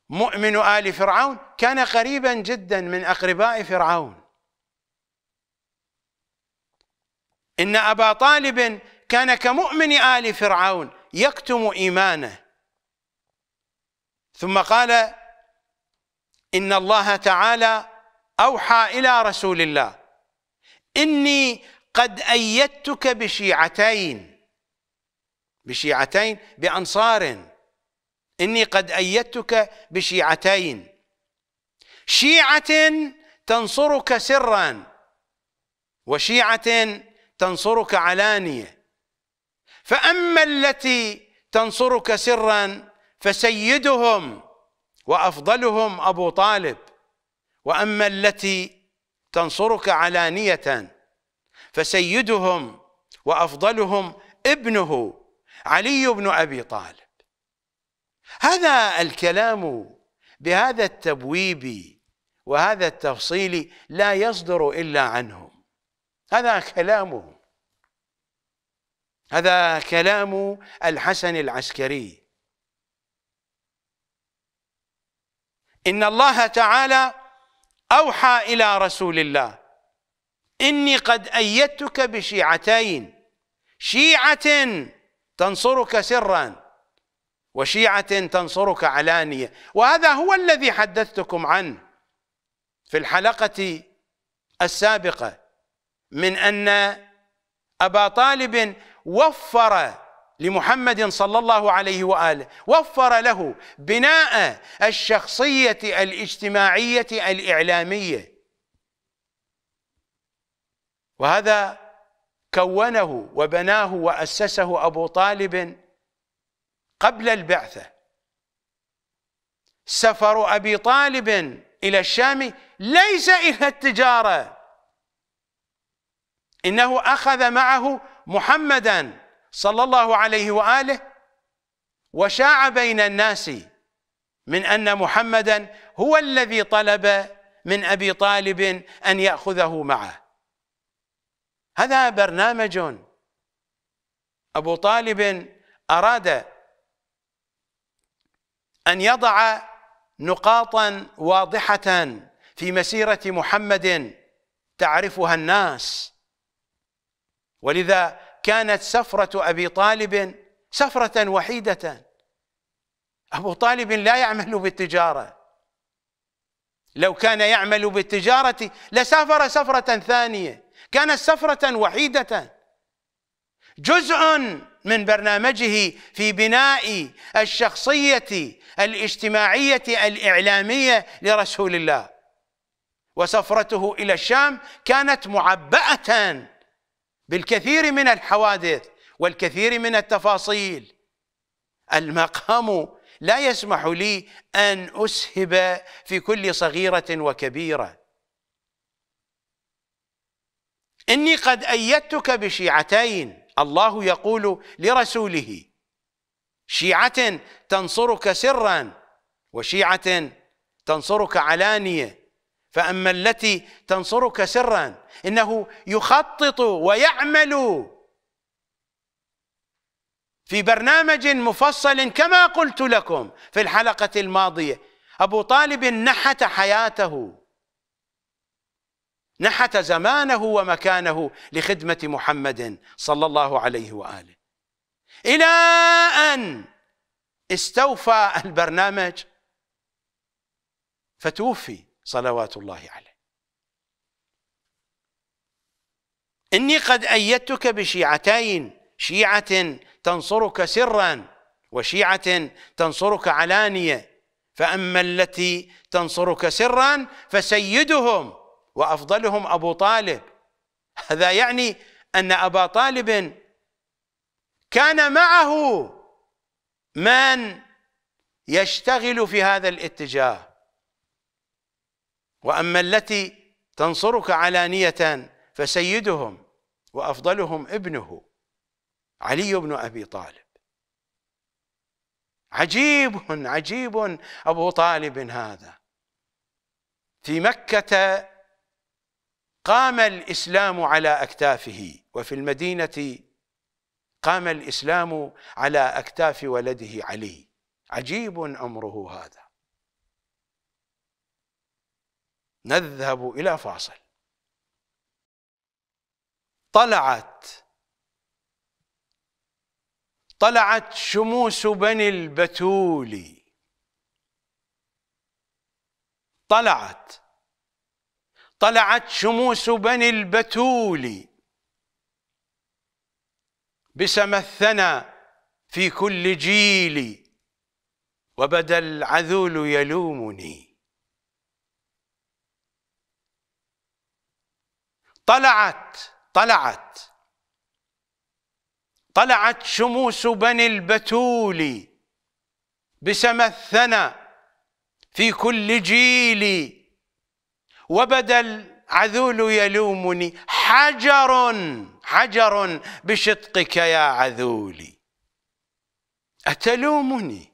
مؤمن ال فرعون كان قريبا جدا من اقرباء فرعون ان ابا طالب كان كمؤمن ال فرعون يكتم ايمانه ثم قال ان الله تعالى أوحى إلى رسول الله إني قد أيدتك بشيعتين بشيعتين بأنصار إني قد أيدتك بشيعتين شيعة تنصرك سرا وشيعة تنصرك علانية فأما التي تنصرك سرا فسيدهم وأفضلهم أبو طالب واما التي تنصرك علانيه فسيدهم وافضلهم ابنه علي بن ابي طالب هذا الكلام بهذا التبويب وهذا التفصيل لا يصدر الا عنهم هذا كلامه هذا كلام الحسن العسكري ان الله تعالى أوحى إلى رسول الله إني قد أيدتك بشيعتين شيعة تنصرك سرا وشيعة تنصرك علانية وهذا هو الذي حدثتكم عنه في الحلقة السابقة من أن أبا طالب وفر لمحمد صلى الله عليه واله وفر له بناء الشخصيه الاجتماعيه الاعلاميه وهذا كونه وبناه واسسه ابو طالب قبل البعثه سفر ابي طالب الى الشام ليس الى التجاره انه اخذ معه محمدا صلى الله عليه واله وشاع بين الناس من ان محمدا هو الذي طلب من ابي طالب ان ياخذه معه هذا برنامج ابو طالب اراد ان يضع نقاطا واضحه في مسيره محمد تعرفها الناس ولذا كانت سفرة أبي طالب سفرة وحيدة أبو طالب لا يعمل بالتجارة لو كان يعمل بالتجارة لسافر سفرة ثانية كانت سفرة وحيدة جزء من برنامجه في بناء الشخصية الاجتماعية الإعلامية لرسول الله وسفرته إلى الشام كانت معبأة بالكثير من الحوادث والكثير من التفاصيل المقام لا يسمح لي أن أسهب في كل صغيرة وكبيرة إني قد أيدتك بشيعتين الله يقول لرسوله شيعة تنصرك سرا وشيعة تنصرك علانية فأما التي تنصرك سرا إنه يخطط ويعمل في برنامج مفصل كما قلت لكم في الحلقة الماضية أبو طالب نحت حياته نحت زمانه ومكانه لخدمة محمد صلى الله عليه وآله إلى أن استوفى البرنامج فتوفي صلوات الله عليه إني قد أيدتك بشيعتين شيعة تنصرك سرا وشيعة تنصرك علانية فأما التي تنصرك سرا فسيدهم وأفضلهم أبو طالب هذا يعني أن أبا طالب كان معه من يشتغل في هذا الاتجاه وأما التي تنصرك علانية فسيدهم وأفضلهم ابنه علي بن أبي طالب عجيب عجيب أبو طالب هذا في مكة قام الإسلام على أكتافه وفي المدينة قام الإسلام على أكتاف ولده علي عجيب أمره هذا نذهب إلى فاصل طلعت طلعت شموس بني البتول طلعت طلعت شموس بني البتول بسم الثنى في كل جيل وبدا العذول يلومني طلعت طلعت طلعت شموس بني البتول بسم الثنا في كل جيل وبدا العذول يلومني حجر حجر بشدقك يا عذولي أتلومني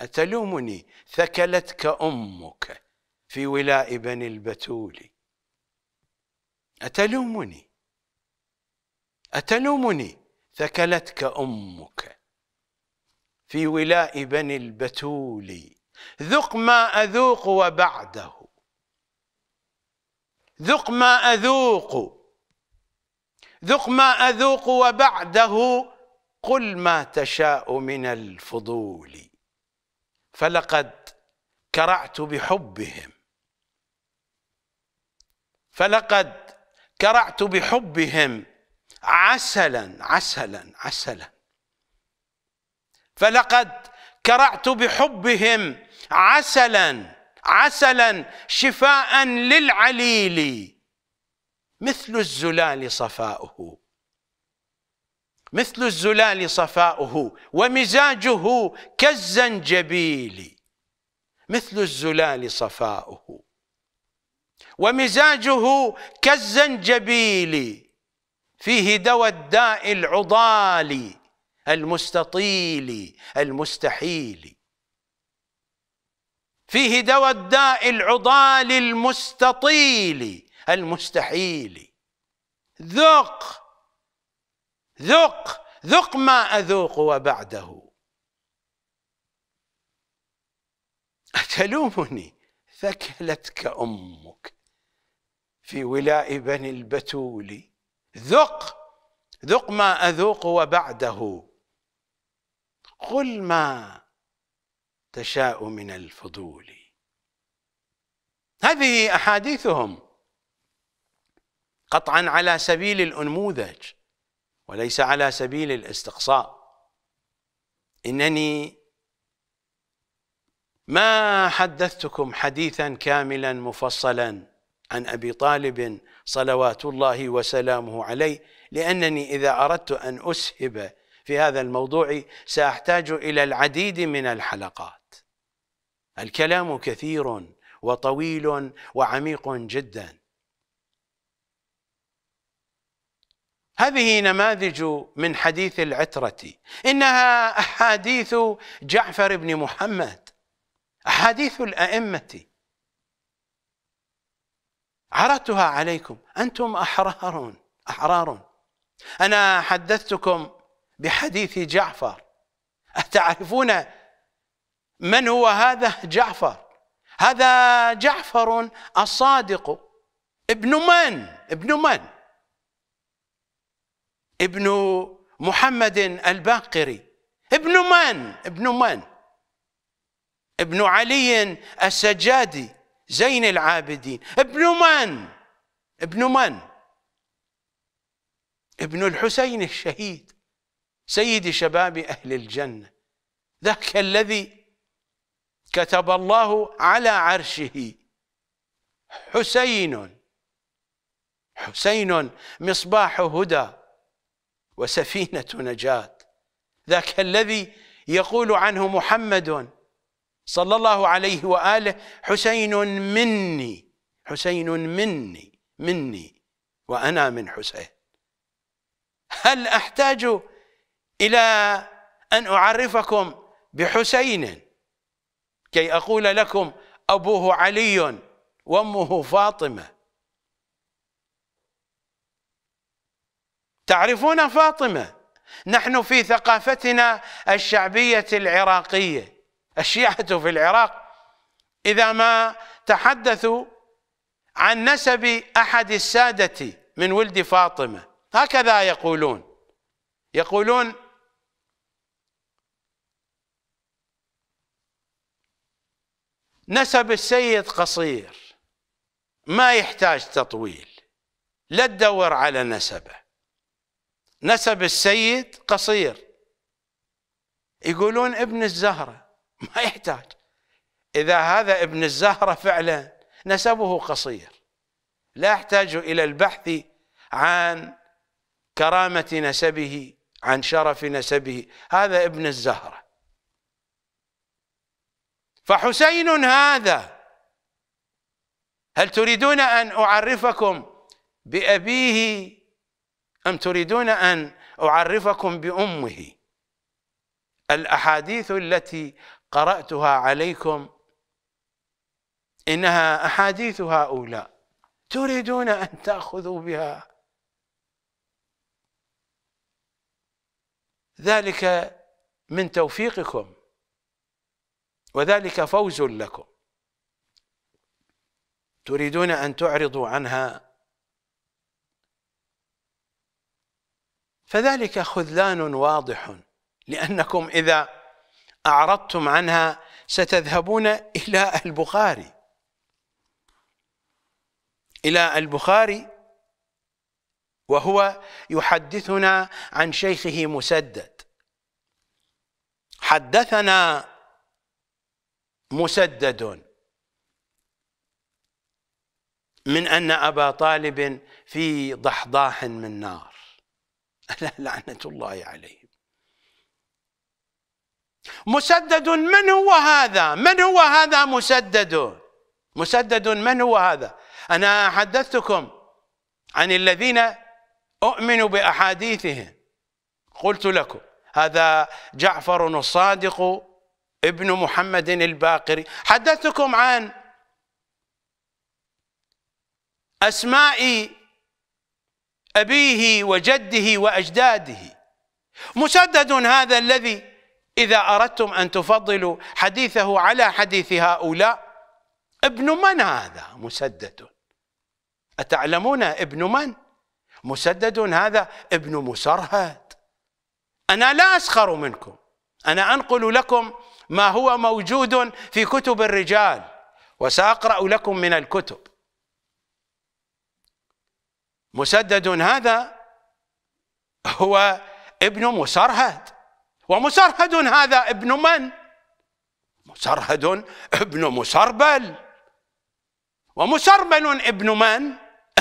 أتلومني ثكلتك أمك في ولاء بني البتول أتلومني أتلومني ثكلتك أمك في ولاء بني البتول ذق ما أذوق وبعده ذق ما أذوق ذق ما أذوق وبعده قل ما تشاء من الفضول فلقد كرعت بحبهم فلقد كرعت بحبهم عسلا عسلا عسلا فلقد كرعت بحبهم عسلا عسلا شفاء للعليل مثل الزلال صفاؤه مثل الزلال صفاؤه ومزاجه كالزنجبيل مثل الزلال صفاؤه ومزاجه كالزنجبيل فيه دواء الداء العضال المستطيل المستحيل فيه دواء الداء العضال المستطيل المستحيل ذق ذق ذق ما أذوق وبعده أتلومني ثكلتك أمك في ولاء بني البتول ذق ذق ما أذوق وبعده قل ما تشاء من الفضول هذه أحاديثهم قطعا على سبيل الأنموذج وليس على سبيل الاستقصاء إنني ما حدثتكم حديثا كاملا مفصلا عن أبي طالب صلوات الله وسلامه عليه لأنني إذا أردت أن أسهب في هذا الموضوع سأحتاج إلى العديد من الحلقات الكلام كثير وطويل وعميق جدا هذه نماذج من حديث العترة إنها أحاديث جعفر بن محمد أحاديث الأئمة عرضتها عليكم أنتم أحرار أحرار أنا حدثتكم بحديث جعفر أتعرفون من هو هذا جعفر هذا جعفر الصادق ابن من ابن من ابن محمد الباقري ابن من ابن من ابن علي السجادي زين العابدين ابن من ابن من ابن الحسين الشهيد سيد شباب أهل الجنة ذاك الذي كتب الله على عرشه حسين حسين مصباح هدى وسفينة نجاة ذاك الذي يقول عنه محمد صلى الله عليه وآله حسين مني حسين مني مني وأنا من حسين هل أحتاج إلى أن أعرفكم بحسين كي أقول لكم أبوه علي وأمه فاطمة تعرفون فاطمة نحن في ثقافتنا الشعبية العراقية الشيعة في العراق إذا ما تحدثوا عن نسب أحد السادة من ولد فاطمة هكذا يقولون يقولون نسب السيد قصير ما يحتاج تطويل لا تدور على نسبه نسب السيد قصير يقولون ابن الزهره ما يحتاج إذا هذا ابن الزهرة فعلا نسبه قصير لا يحتاج إلى البحث عن كرامة نسبه عن شرف نسبه هذا ابن الزهرة فحسين هذا هل تريدون أن أعرفكم بأبيه أم تريدون أن أعرفكم بأمه الأحاديث التي قرأتها عليكم إنها أحاديث هؤلاء تريدون أن تأخذوا بها ذلك من توفيقكم وذلك فوز لكم تريدون أن تعرضوا عنها فذلك خذلان واضح لأنكم إذا أعرضتم عنها ستذهبون إلى البخاري إلى البخاري وهو يحدثنا عن شيخه مسدد حدثنا مسدد من أن أبا طالب في ضحضاح من نار لعنة الله عليه مسدد من هو هذا من هو هذا مسدد مسدد من هو هذا أنا حدثتكم عن الذين أؤمنوا بأحاديثهم قلت لكم هذا جعفر الصادق ابن محمد الباقري حدثتكم عن أسماء أبيه وجده وأجداده مسدد هذا الذي إذا أردتم أن تفضلوا حديثه على حديث هؤلاء ابن من هذا مسدد أتعلمون ابن من مسدد هذا ابن مسرهد أنا لا أسخر منكم أنا أنقل لكم ما هو موجود في كتب الرجال وسأقرأ لكم من الكتب مسدد هذا هو ابن مسرهد ومسرهد هذا ابن من مسرهد ابن مسربل ومسربل ابن من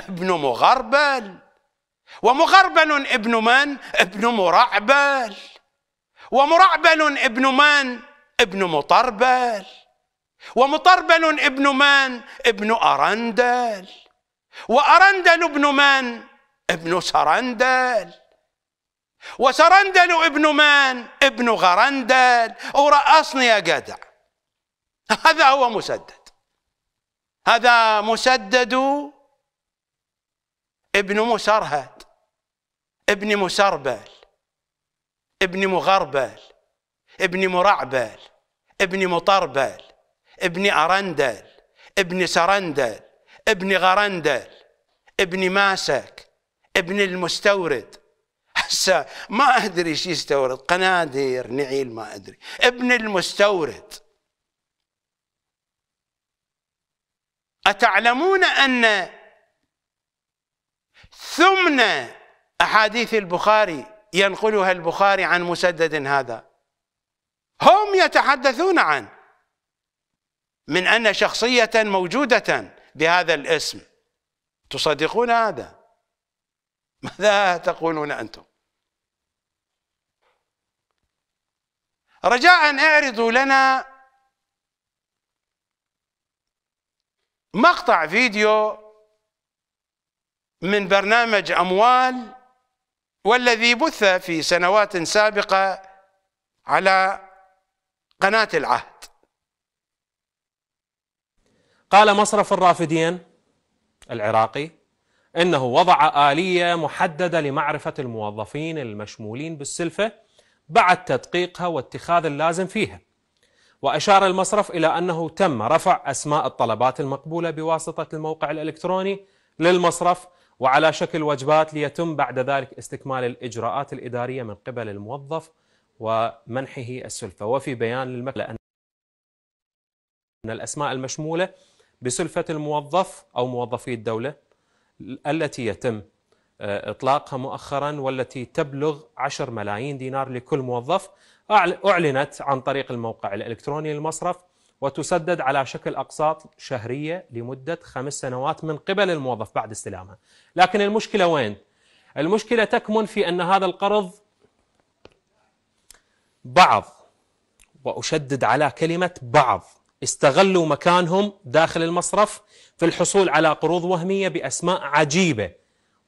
ابن مغربل ومغربل ابن من ابن مرعبل ومرعبل ابن من ابن مطربل ومطربل ابن من ابن أرندل وأرندل ابن من ابن سرندل وسرندل ابن من ابن غرندل ورأسني يا جدع هذا هو مسدد هذا مسدد ابن مسرهد ابن مسربل ابن مغربل ابن مرعبل ابن مطربل ابن أرندل ابن سرندل ابن غرندل ابن ماسك ابن المستورد كاسة ما أدري ايش يستورد قنادير نعيل ما أدري ابن المستورد أتعلمون أن ثمن أحاديث البخاري ينقلها البخاري عن مسدد هذا هم يتحدثون عن من أن شخصية موجودة بهذا الاسم تصدقون هذا ماذا تقولون أنتم رجاء اعرضوا لنا مقطع فيديو من برنامج أموال والذي بث في سنوات سابقة على قناة العهد قال مصرف الرافدين العراقي انه وضع آلية محددة لمعرفة الموظفين المشمولين بالسلفة بعد تدقيقها واتخاذ اللازم فيها وأشار المصرف إلى أنه تم رفع أسماء الطلبات المقبولة بواسطة الموقع الإلكتروني للمصرف وعلى شكل وجبات ليتم بعد ذلك استكمال الإجراءات الإدارية من قبل الموظف ومنحه السلفة وفي بيان للمكتب أن الأسماء المشمولة بسلفة الموظف أو موظفي الدولة التي يتم آه، إطلاقها مؤخرا والتي تبلغ 10 ملايين دينار لكل موظف أعلنت عن طريق الموقع الإلكتروني للمصرف وتسدد على شكل أقساط شهرية لمدة خمس سنوات من قبل الموظف بعد استلامها لكن المشكلة وين؟ المشكلة تكمن في أن هذا القرض بعض وأشدد على كلمة بعض استغلوا مكانهم داخل المصرف في الحصول على قروض وهمية بأسماء عجيبة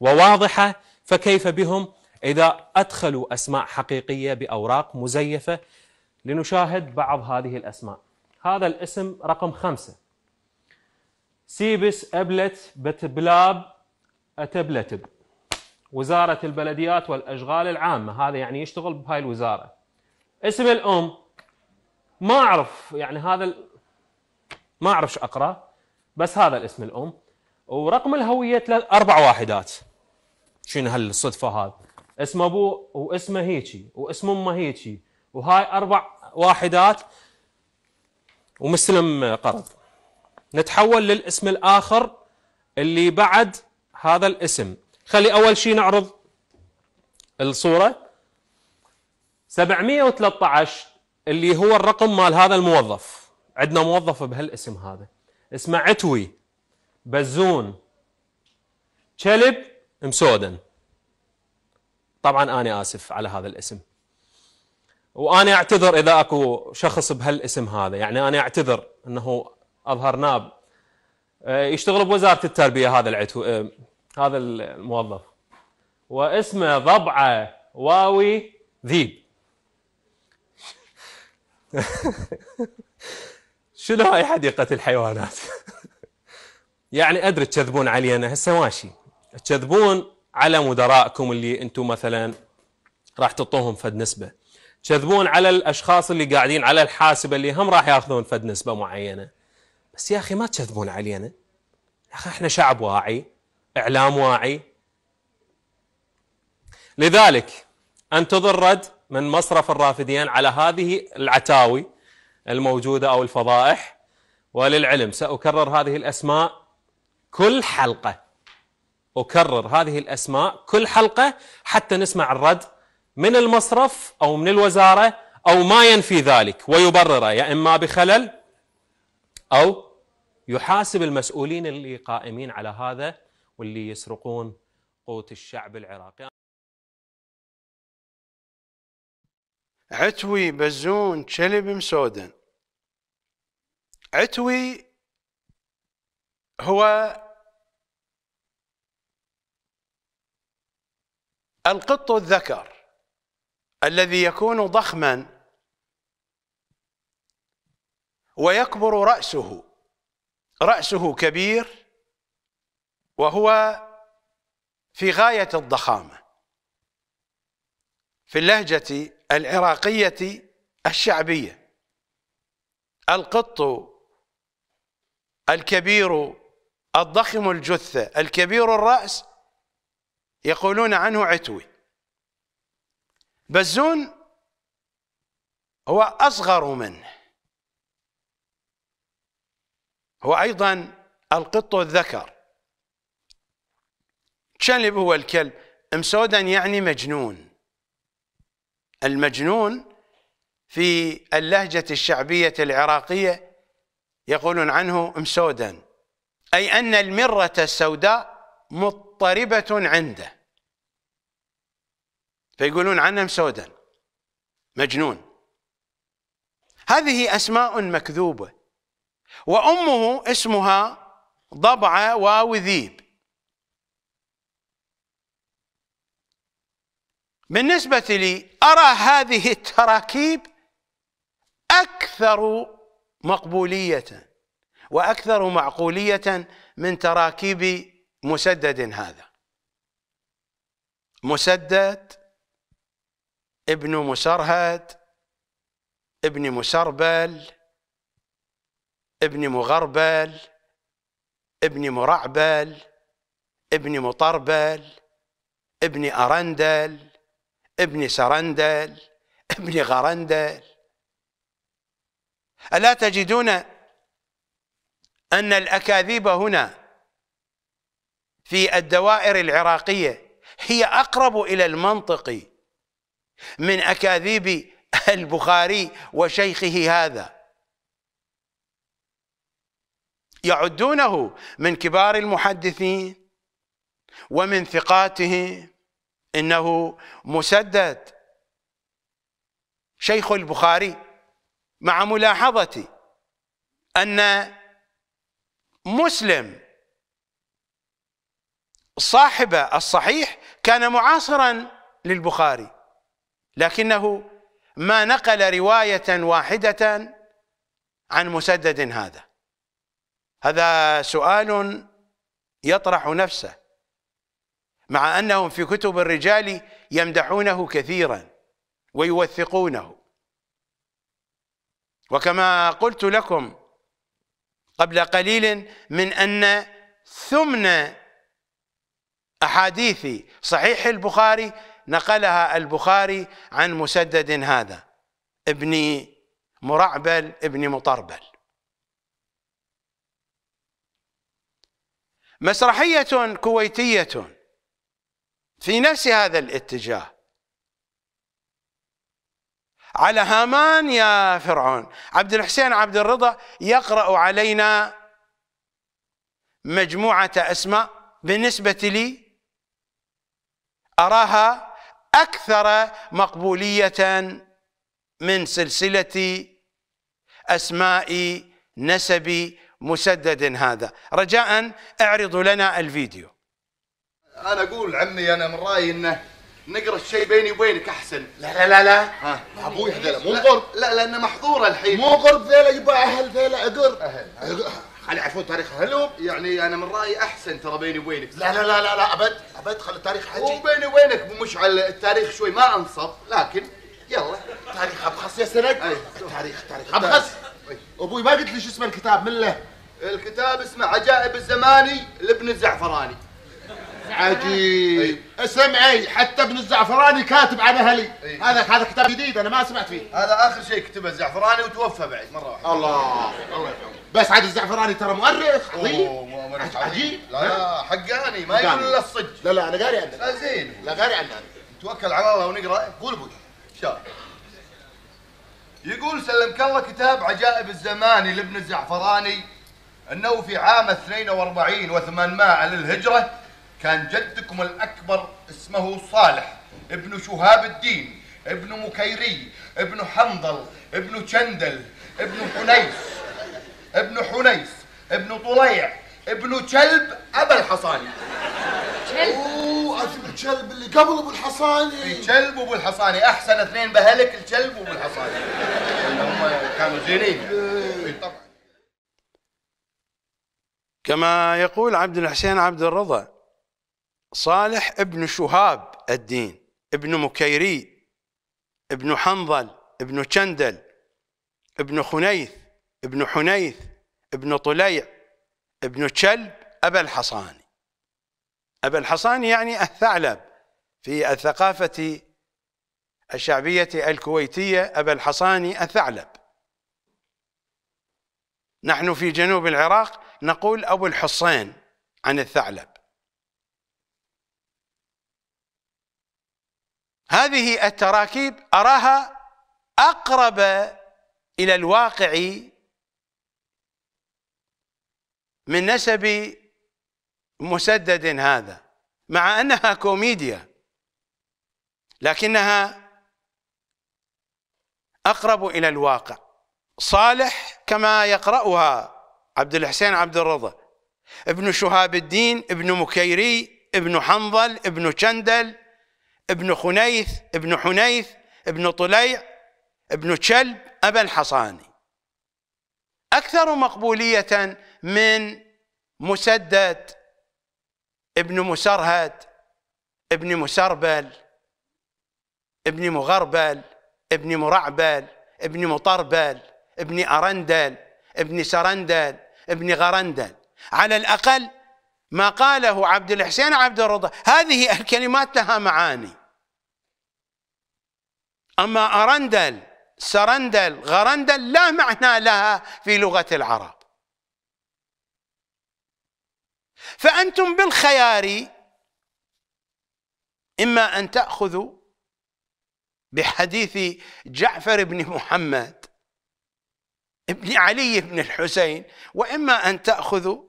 وواضحة فكيف بهم إذا أدخلوا أسماء حقيقية بأوراق مزيفة لنشاهد بعض هذه الأسماء هذا الاسم رقم خمسة سيبس أبلت بتبلاب أتبلتب وزارة البلديات والأشغال العامة هذا يعني يشتغل بهاي الوزارة اسم الأم ما أعرف يعني هذا ال... ما أعرف أقرأ بس هذا الاسم الأم ورقم الهوية أربع واحدات شنو هالصدفه هذه اسم ابوه واسمه هيجي واسم امه هيجي وهاي اربع واحدات ومسلم قرض نتحول للاسم الاخر اللي بعد هذا الاسم خلي اول شيء نعرض الصوره 713 اللي هو الرقم مال هذا الموظف عندنا موظف بهالاسم هذا اسمه عتوي بزون كلب مسودا طبعا أنا آسف على هذا الاسم وأنا أعتذر إذا أكو شخص بهالاسم هذا يعني أنا أعتذر أنه أظهر ناب آه، يشتغل بوزارة التربية هذا العتو... آه، هذا الموظف واسمه ضبعة واوي ذيب شنو هاي حديقة الحيوانات يعني أدري تكذبون علينا هسه ماشي تكذبون على مدراءكم اللي انتم مثلا راح تعطوهم فد نسبه تكذبون على الاشخاص اللي قاعدين على الحاسبه اللي هم راح ياخذون فد نسبه معينه بس يا اخي ما تكذبون علينا يا اخي احنا شعب واعي اعلام واعي لذلك انتظر رد من مصرف الرافدين على هذه العتاوي الموجوده او الفضائح وللعلم ساكرر هذه الاسماء كل حلقه أكرر هذه الأسماء كل حلقة حتى نسمع الرد من المصرف أو من الوزارة أو ما ينفي ذلك ويبرره يا إما بخلل أو يحاسب المسؤولين اللي قائمين على هذا واللي يسرقون قوت الشعب العراقي عتوي بزون شلب مسودن عتوي هو القط الذكر الذي يكون ضخما ويكبر رأسه رأسه كبير وهو في غاية الضخامة في اللهجة العراقية الشعبية القط الكبير الضخم الجثة الكبير الرأس يقولون عنه عتوي بزون هو أصغر منه هو أيضا القط الذكر شنب هو الكلب مسودا يعني مجنون المجنون في اللهجة الشعبية العراقية يقولون عنه مسودا أي أن المرة السوداء مط مضطربة عنده فيقولون عنهم سودا مجنون هذه أسماء مكذوبة وأمه اسمها ضبعة واوذيب بالنسبة لي أرى هذه التراكيب أكثر مقبولية وأكثر معقولية من تراكيب مسدد هذا مسدد ابن مسرهد ابن مسربل ابن مغربل ابن مرعبل ابن مطربل ابن أرندل ابن سرندل ابن غرندل ألا تجدون أن الأكاذيب هنا في الدوائر العراقية هي أقرب إلى المنطق من أكاذيب البخاري وشيخه هذا يعدونه من كبار المحدثين ومن ثقاتهم انه مسدد شيخ البخاري مع ملاحظتي ان مسلم صاحب الصحيح كان معاصرا للبخاري لكنه ما نقل رواية واحدة عن مسدد هذا هذا سؤال يطرح نفسه مع أنهم في كتب الرجال يمدحونه كثيرا ويوثقونه وكما قلت لكم قبل قليل من أن ثمن أحاديث صحيح البخاري نقلها البخاري عن مسدد هذا ابن مرعبل ابن مطربل مسرحية كويتية في نفس هذا الاتجاه على هامان يا فرعون عبد الحسين عبد الرضا يقرأ علينا مجموعة أسماء بالنسبة لي أراها أكثر مقبولية من سلسلة أسماء نسب مسدد هذا رجاء اعرضوا لنا الفيديو أنا أقول عمي أنا من رأيي أنه نقرا الشيء بيني وبينك احسن لا لا لا لا ها ابوي هذا مو قرب لا لانه محظوره الحين مو قرب ذيلا يبقى اهل ذيلا اقرب اهل, أهل. هل يعرفون تاريخ اهلهم؟ يعني انا من رايي احسن ترى بيني وبينك لا لا لا لا, لا ابد ابد خلي التاريخ حجي وبيني وبينك ابو مشعل التاريخ شوي ما انصف لكن يلا تاريخ ابخس يا سند تاريخ تاريخ ابخس ابوي ما قلت لي شو اسم الكتاب من له الكتاب اسمه عجائب الزماني لابن الزعفراني عجيب طيب. اسمعي حتى ابن الزعفراني كاتب عن اهلي طيب. هذا هذا كتاب جديد انا ما سمعت فيه هذا اخر شيء كتبه الزعفراني وتوفى بعد مره واحده الله الله يرحمه بس عاد الزعفراني ترى مؤرخ عظيم مؤرخ عجيب لا لا حقاني ما يقول الا الصدق لا لا انا قاري عنه لا زين لا قاري عنه توكل على الله ونقرا قول ابوي يقول سلمك الله كتاب عجائب الزمان لابن الزعفراني انه في عام 42 و800 للهجره كان جدكم الأكبر اسمه صالح ابن شهاب الدين ابن مكيري ابن حنظل ابن شندل ابن حنيس ابن حنيس ابن طليع ابن كلب أبا الحصاني كلب اوه اسم الكلب اللي قبل ابو الحصاني الكلب وابو الحصاني احسن اثنين بهلك الكلب وابو الحصاني هم كانوا زينين إيه. إيه، طبعا كما يقول عبد الحسين عبد الرضا صالح ابن شهاب الدين ابن مكيري ابن حنظل ابن شندل ابن خنيث ابن حنيث ابن طليع ابن كلب أبا الحصاني أبا الحصاني يعني الثعلب في الثقافة الشعبية الكويتية أبا الحصاني الثعلب نحن في جنوب العراق نقول أبو الحصين عن الثعلب هذه التراكيب أراها أقرب إلى الواقع من نسب مسدد هذا مع أنها كوميديا لكنها أقرب إلى الواقع صالح كما يقرأها عبد الحسين عبد الرضا ابن شهاب الدين ابن مكيري ابن حنظل ابن شندل ابن خنيث ابن حنيث ابن طليع ابن كلب أبا الحصاني أكثر مقبولية من مسدد ابن مسرهد ابن مسربل ابن مغربل ابن مرعبل ابن مطربل ابن أرندل ابن سرندل ابن غرندل على الأقل ما قاله عبد الحسين عبد الرضا هذه الكلمات لها معاني أما أرندل سرندل غرندل لا معنى لها في لغة العرب فأنتم بالخيار إما أن تأخذوا بحديث جعفر بن محمد ابن علي بن الحسين وإما أن تأخذوا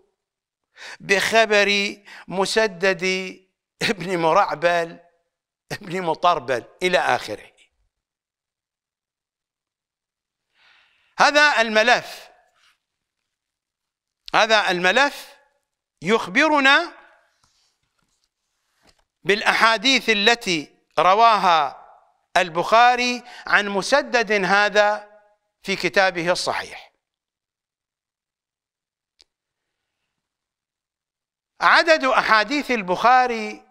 بخبر مسدد ابن مرعبل ابن مطربل إلى آخره هذا الملف هذا الملف يخبرنا بالاحاديث التي رواها البخاري عن مسدد هذا في كتابه الصحيح عدد احاديث البخاري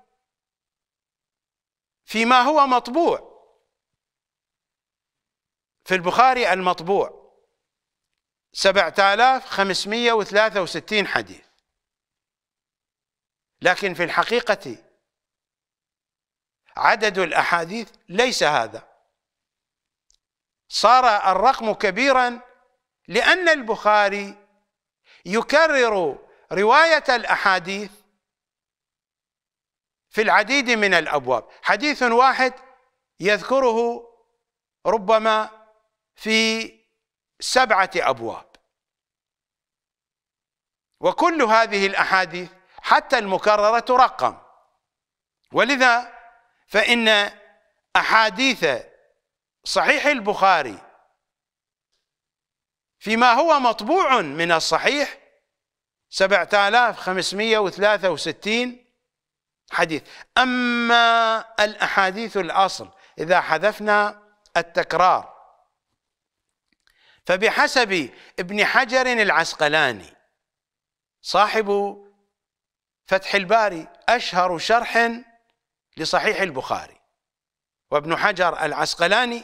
فيما هو مطبوع في البخاري المطبوع 7563 حديث لكن في الحقيقة عدد الأحاديث ليس هذا صار الرقم كبيرا لأن البخاري يكرر رواية الأحاديث في العديد من الأبواب حديث واحد يذكره ربما في سبعة أبواب وكل هذه الأحاديث حتى المكررة ترقم ولذا فإن أحاديث صحيح البخاري فيما هو مطبوع من الصحيح 7563 حديث أما الأحاديث الأصل إذا حذفنا التكرار فبحسب ابن حجر العسقلاني صاحب فتح الباري أشهر شرح لصحيح البخاري وابن حجر العسقلاني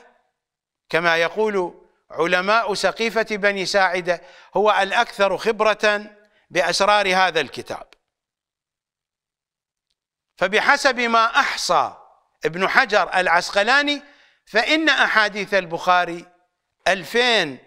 كما يقول علماء سقيفة بني ساعدة هو الأكثر خبرة بأسرار هذا الكتاب فبحسب ما أحصى ابن حجر العسقلاني فإن أحاديث البخاري 2000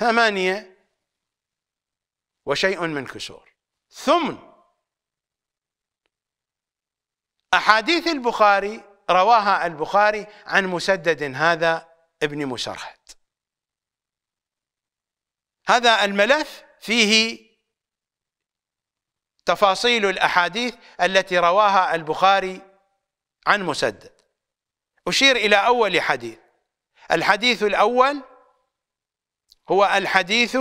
ثمانية وشيء من كسور ثمن أحاديث البخاري رواها البخاري عن مسدد هذا ابن مسرهد هذا الملف فيه تفاصيل الأحاديث التي رواها البخاري عن مسدد أشير إلى أول حديث الحديث الأول هو الحديث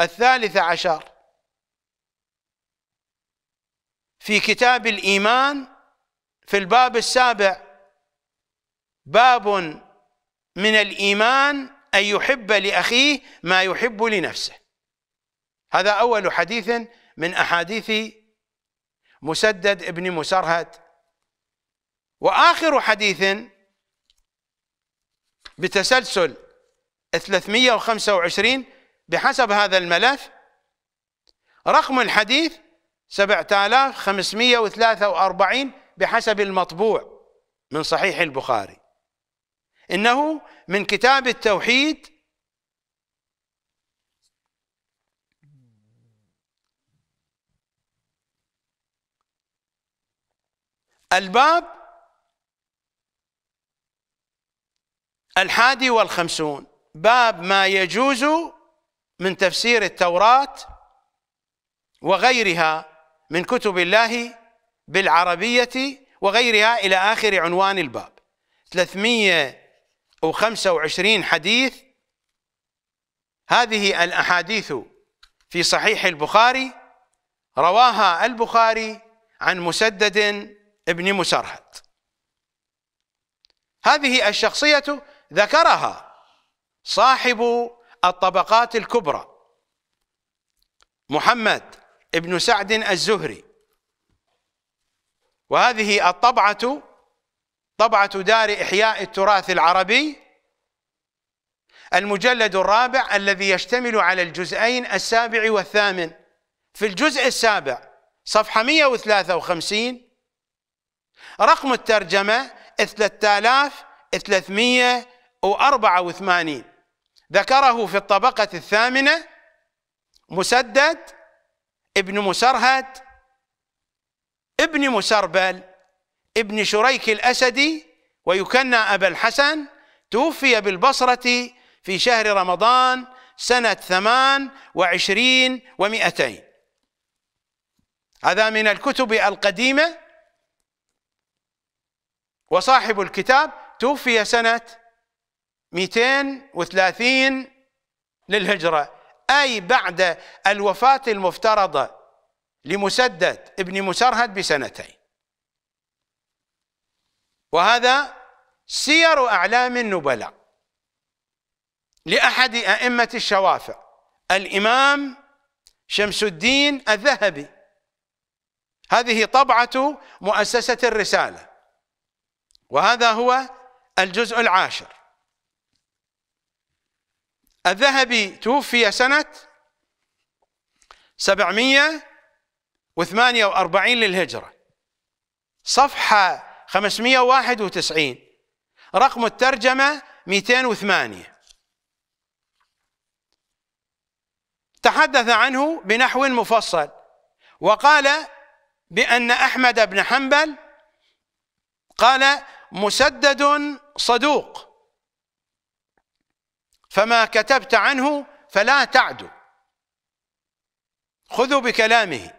الثالث عشر في كتاب الإيمان في الباب السابع باب من الإيمان أن يحب لأخيه ما يحب لنفسه هذا أول حديث من أحاديث مسدد ابن مسرهد وآخر حديث بتسلسل 325 بحسب هذا الملف رقم الحديث 7543 بحسب المطبوع من صحيح البخاري إنه من كتاب التوحيد الباب الحادي والخمسون باب ما يجوز من تفسير التوراة وغيرها من كتب الله بالعربية وغيرها إلى آخر عنوان الباب 325 حديث هذه الأحاديث في صحيح البخاري رواها البخاري عن مسدد ابن مسرهد هذه الشخصية ذكرها صاحب الطبقات الكبرى محمد ابن سعد الزهري وهذه الطبعة طبعة دار إحياء التراث العربي المجلد الرابع الذي يشتمل على الجزئين السابع والثامن في الجزء السابع صفحة 153 رقم الترجمة 3384 ذكره في الطبقة الثامنة مسدد ابن مسرهد ابن مسربل ابن شريك الأسدي ويكنى أبا الحسن توفي بالبصرة في شهر رمضان سنة ثمان وعشرين ومئتين هذا من الكتب القديمة وصاحب الكتاب توفي سنة 230 للهجرة أي بعد الوفاة المفترضة لمسدد ابن مسرهد بسنتين وهذا سير أعلام النبلاء لأحد أئمة الشوافع الإمام شمس الدين الذهبي هذه طبعة مؤسسة الرسالة وهذا هو الجزء العاشر الذهبي توفي سنة 748 للهجرة صفحة 591 رقم الترجمة 208 تحدث عنه بنحو مفصل وقال بأن أحمد بن حنبل قال مسدد صدوق فما كتبت عنه فلا تعدو خذوا بكلامه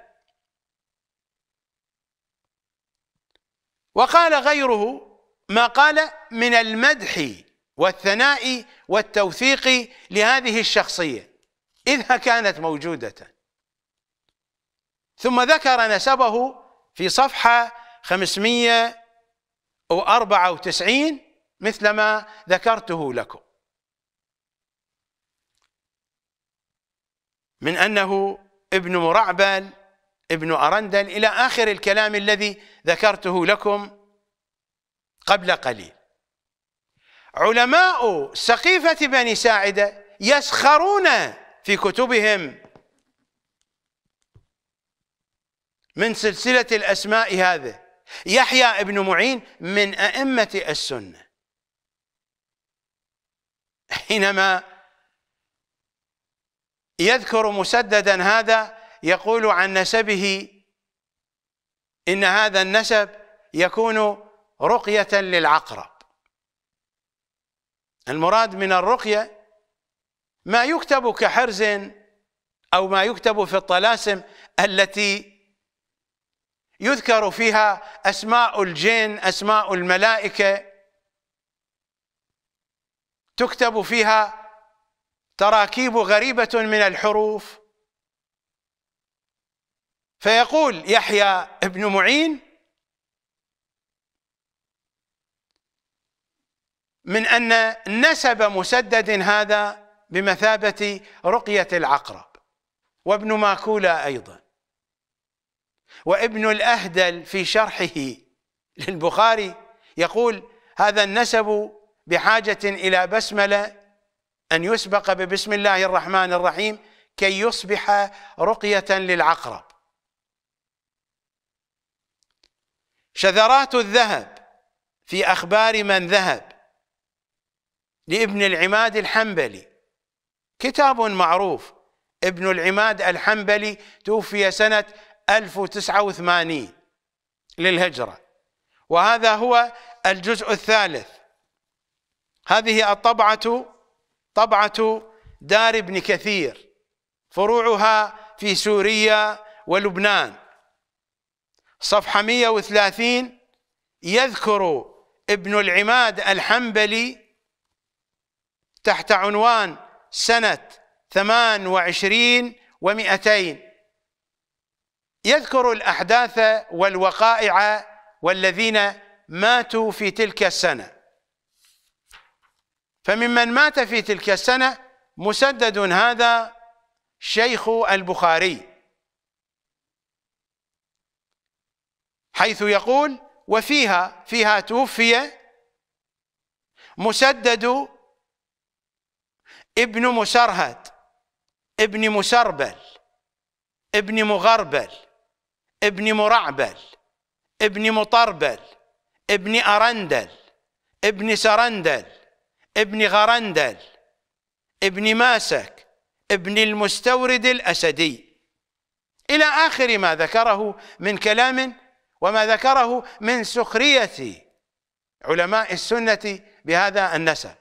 وقال غيره ما قال من المدح والثناء والتوثيق لهذه الشخصية إذها كانت موجودة ثم ذكر نسبه في صفحة 594 مثل ما ذكرته لكم من أنه ابن مرعبل ابن أرندل إلى آخر الكلام الذي ذكرته لكم قبل قليل علماء سقيفة بني ساعدة يسخرون في كتبهم من سلسلة الأسماء هذا يحيى ابن معين من أئمة السنة حينما يذكر مسددا هذا يقول عن نسبه إن هذا النسب يكون رقية للعقرب المراد من الرقية ما يكتب كحرز أو ما يكتب في الطلاسم التي يذكر فيها أسماء الجن أسماء الملائكة تكتب فيها تراكيب غريبة من الحروف فيقول يحيى ابن معين من أن نسب مسدد هذا بمثابة رقية العقرب وابن ماكولا أيضا وابن الأهدل في شرحه للبخاري يقول هذا النسب بحاجة إلى بسملة أن يسبق ببسم الله الرحمن الرحيم كي يصبح رقية للعقرب شذرات الذهب في أخبار من ذهب لابن العماد الحنبلي كتاب معروف ابن العماد الحنبلي توفي سنة 1089 للهجرة وهذا هو الجزء الثالث هذه الطبعة طبعة دار ابن كثير فروعها في سوريا ولبنان صفحة 130 يذكر ابن العماد الحنبلي تحت عنوان سنة 28 و200 يذكر الأحداث والوقائع والذين ماتوا في تلك السنه فممن مات في تلك السنة مسدد هذا شيخ البخاري حيث يقول وفيها فيها توفي مسدد ابن مسرهد ابن مسربل ابن مغربل ابن مرعبل ابن مطربل ابن أرندل ابن سرندل ابن غرندل ابن ماسك ابن المستورد الأسدي إلى آخر ما ذكره من كلام وما ذكره من سخرية علماء السنة بهذا النسب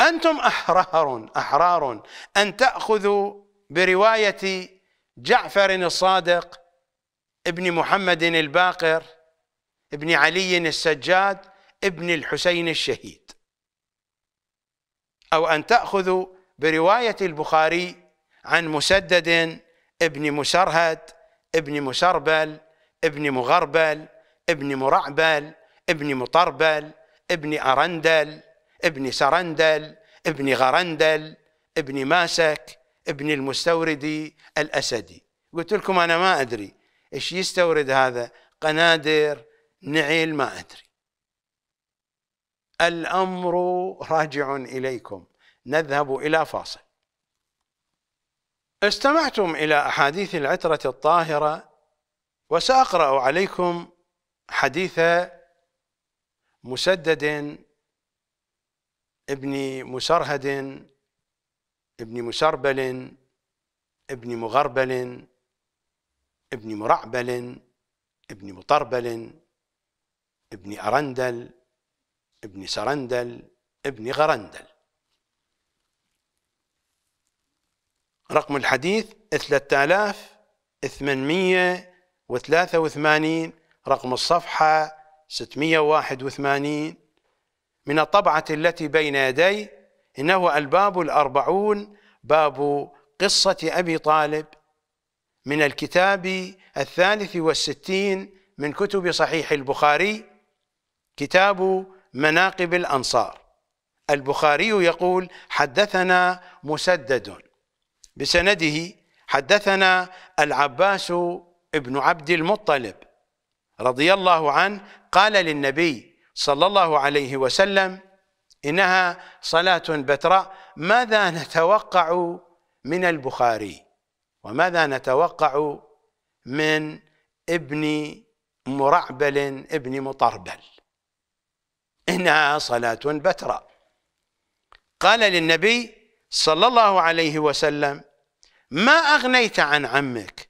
أنتم أحرار أحرار أن تأخذوا برواية جعفر الصادق ابن محمد الباقر ابن علي السجاد ابن الحسين الشهيد أو أن تأخذوا برواية البخاري عن مسدد ابن مسرهد ابن مسربل ابن مغربل ابن مرعبل ابن مطربل ابن أرندل ابن سرندل ابن غرندل ابن ماسك ابن المستوردي الأسدي قلت لكم أنا ما أدري إيش يستورد هذا قنادر نعيل ما أدري الأمر راجع إليكم نذهب إلى فاصل استمعتم إلى أحاديث العترة الطاهرة وسأقرأ عليكم حديث مسدد ابن مسرهد ابن مسربل ابن مغربل ابن مرعبل ابن مطربل ابن أرندل ابن سرندل ابن غرندل رقم الحديث 3883 رقم الصفحة 681 من الطبعة التي بين يدي إنه الباب الأربعون باب قصة أبي طالب من الكتاب الثالث والستين من كتب صحيح البخاري كتاب مناقب الأنصار البخاري يقول حدثنا مسدد بسنده حدثنا العباس ابن عبد المطلب رضي الله عنه قال للنبي صلى الله عليه وسلم إنها صلاة بتراء ماذا نتوقع من البخاري وماذا نتوقع من ابن مرعبل ابن مطربل إنها صلاة بتراء قال للنبي صلى الله عليه وسلم ما أغنيت عن عمك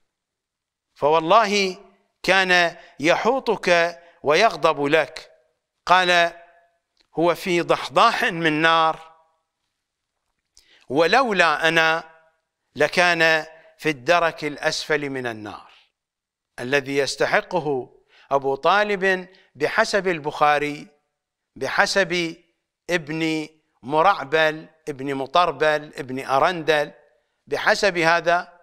فوالله كان يحوطك ويغضب لك قال هو في ضحضاح من نار ولولا أنا لكان في الدرك الأسفل من النار الذي يستحقه أبو طالب بحسب البخاري بحسب ابن مرعبل ابن مطربل ابن أرندل بحسب هذا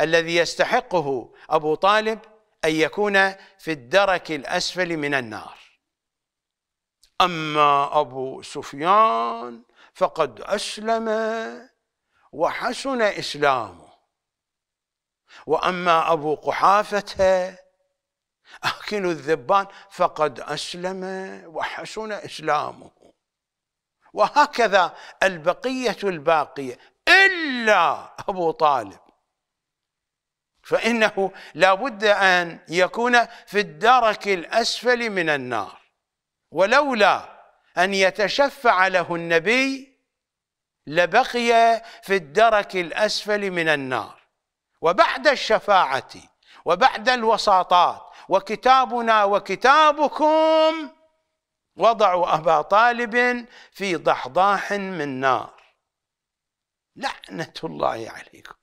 الذي يستحقه أبو طالب أن يكون في الدرك الأسفل من النار أما أبو سفيان فقد أسلم وحسن إسلامه وأما أبو قحافة آكل الذبان فقد أسلم وحسن إسلامه وهكذا البقية الباقية إلا أبو طالب فإنه لا بد أن يكون في الدرك الأسفل من النار ولولا أن يتشفع له النبي لبقي في الدرك الأسفل من النار وبعد الشفاعة وبعد الوساطات وكتابنا وكتابكم وضعوا أبا طالب في ضحضاح من نار لعنة الله عليكم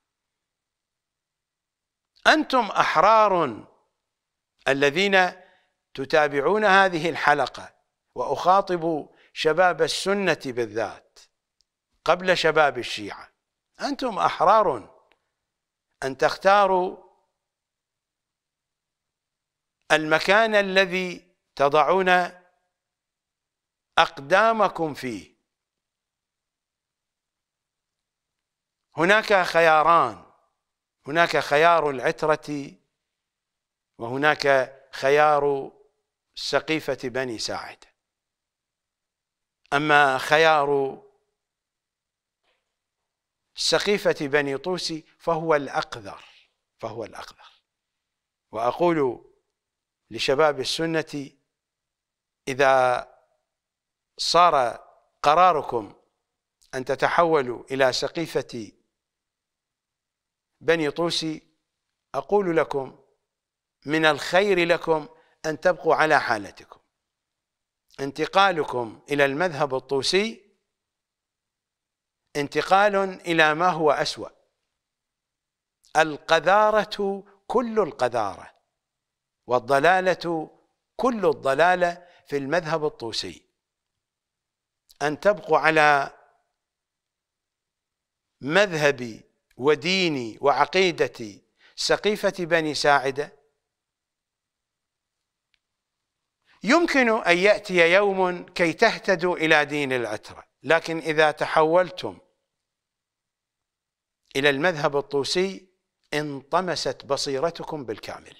أنتم أحرار الذين تتابعون هذه الحلقة وأخاطب شباب السنة بالذات قبل شباب الشيعة أنتم أحرار أن تختاروا المكان الذي تضعون أقدامكم فيه هناك خياران هناك خيار العترة وهناك خيار سقيفة بني ساعد أما خيار سقيفة بني طوسي فهو الأقذر فهو الأقذر وأقول لشباب السنة إذا صار قراركم أن تتحولوا إلى سقيفة بني طوسي أقول لكم من الخير لكم أن تبقوا على حالتكم انتقالكم إلى المذهب الطوسي انتقال إلى ما هو أسوأ القذارة كل القذارة والضلالة كل الضلالة في المذهب الطوسي أن تبقوا على مذهبي وديني وعقيدتي سقيفة بني ساعدة يمكن أن يأتي يوم كي تهتدوا إلى دين العترة لكن إذا تحولتم إلى المذهب الطوسي انطمست بصيرتكم بالكامل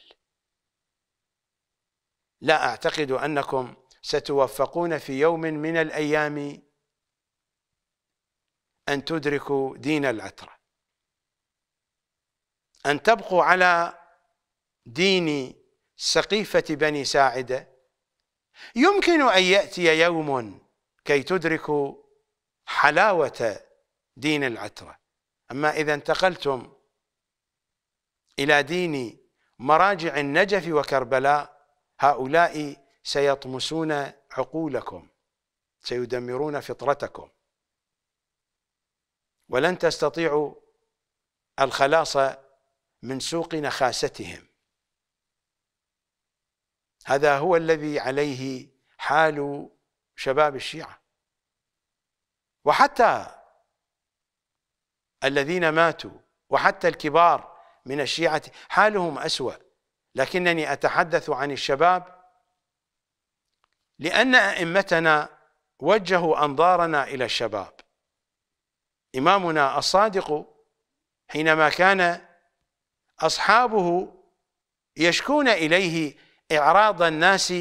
لا أعتقد أنكم ستوفقون في يوم من الأيام أن تدركوا دين العترة أن تبقوا على دين سقيفة بني ساعدة يمكن أن يأتي يوم كي تدركوا حلاوة دين العترة أما إذا انتقلتم إلى دين مراجع النجف وكربلاء هؤلاء سيطمسون عقولكم سيدمرون فطرتكم ولن تستطيعوا الخلاص من سوق نخاستهم هذا هو الذي عليه حال شباب الشيعة وحتى الذين ماتوا وحتى الكبار من الشيعة حالهم أسوأ لكنني أتحدث عن الشباب لأن أئمتنا وجهوا أنظارنا إلى الشباب إمامنا الصادق حينما كان أصحابه يشكون إليه إعراض الناس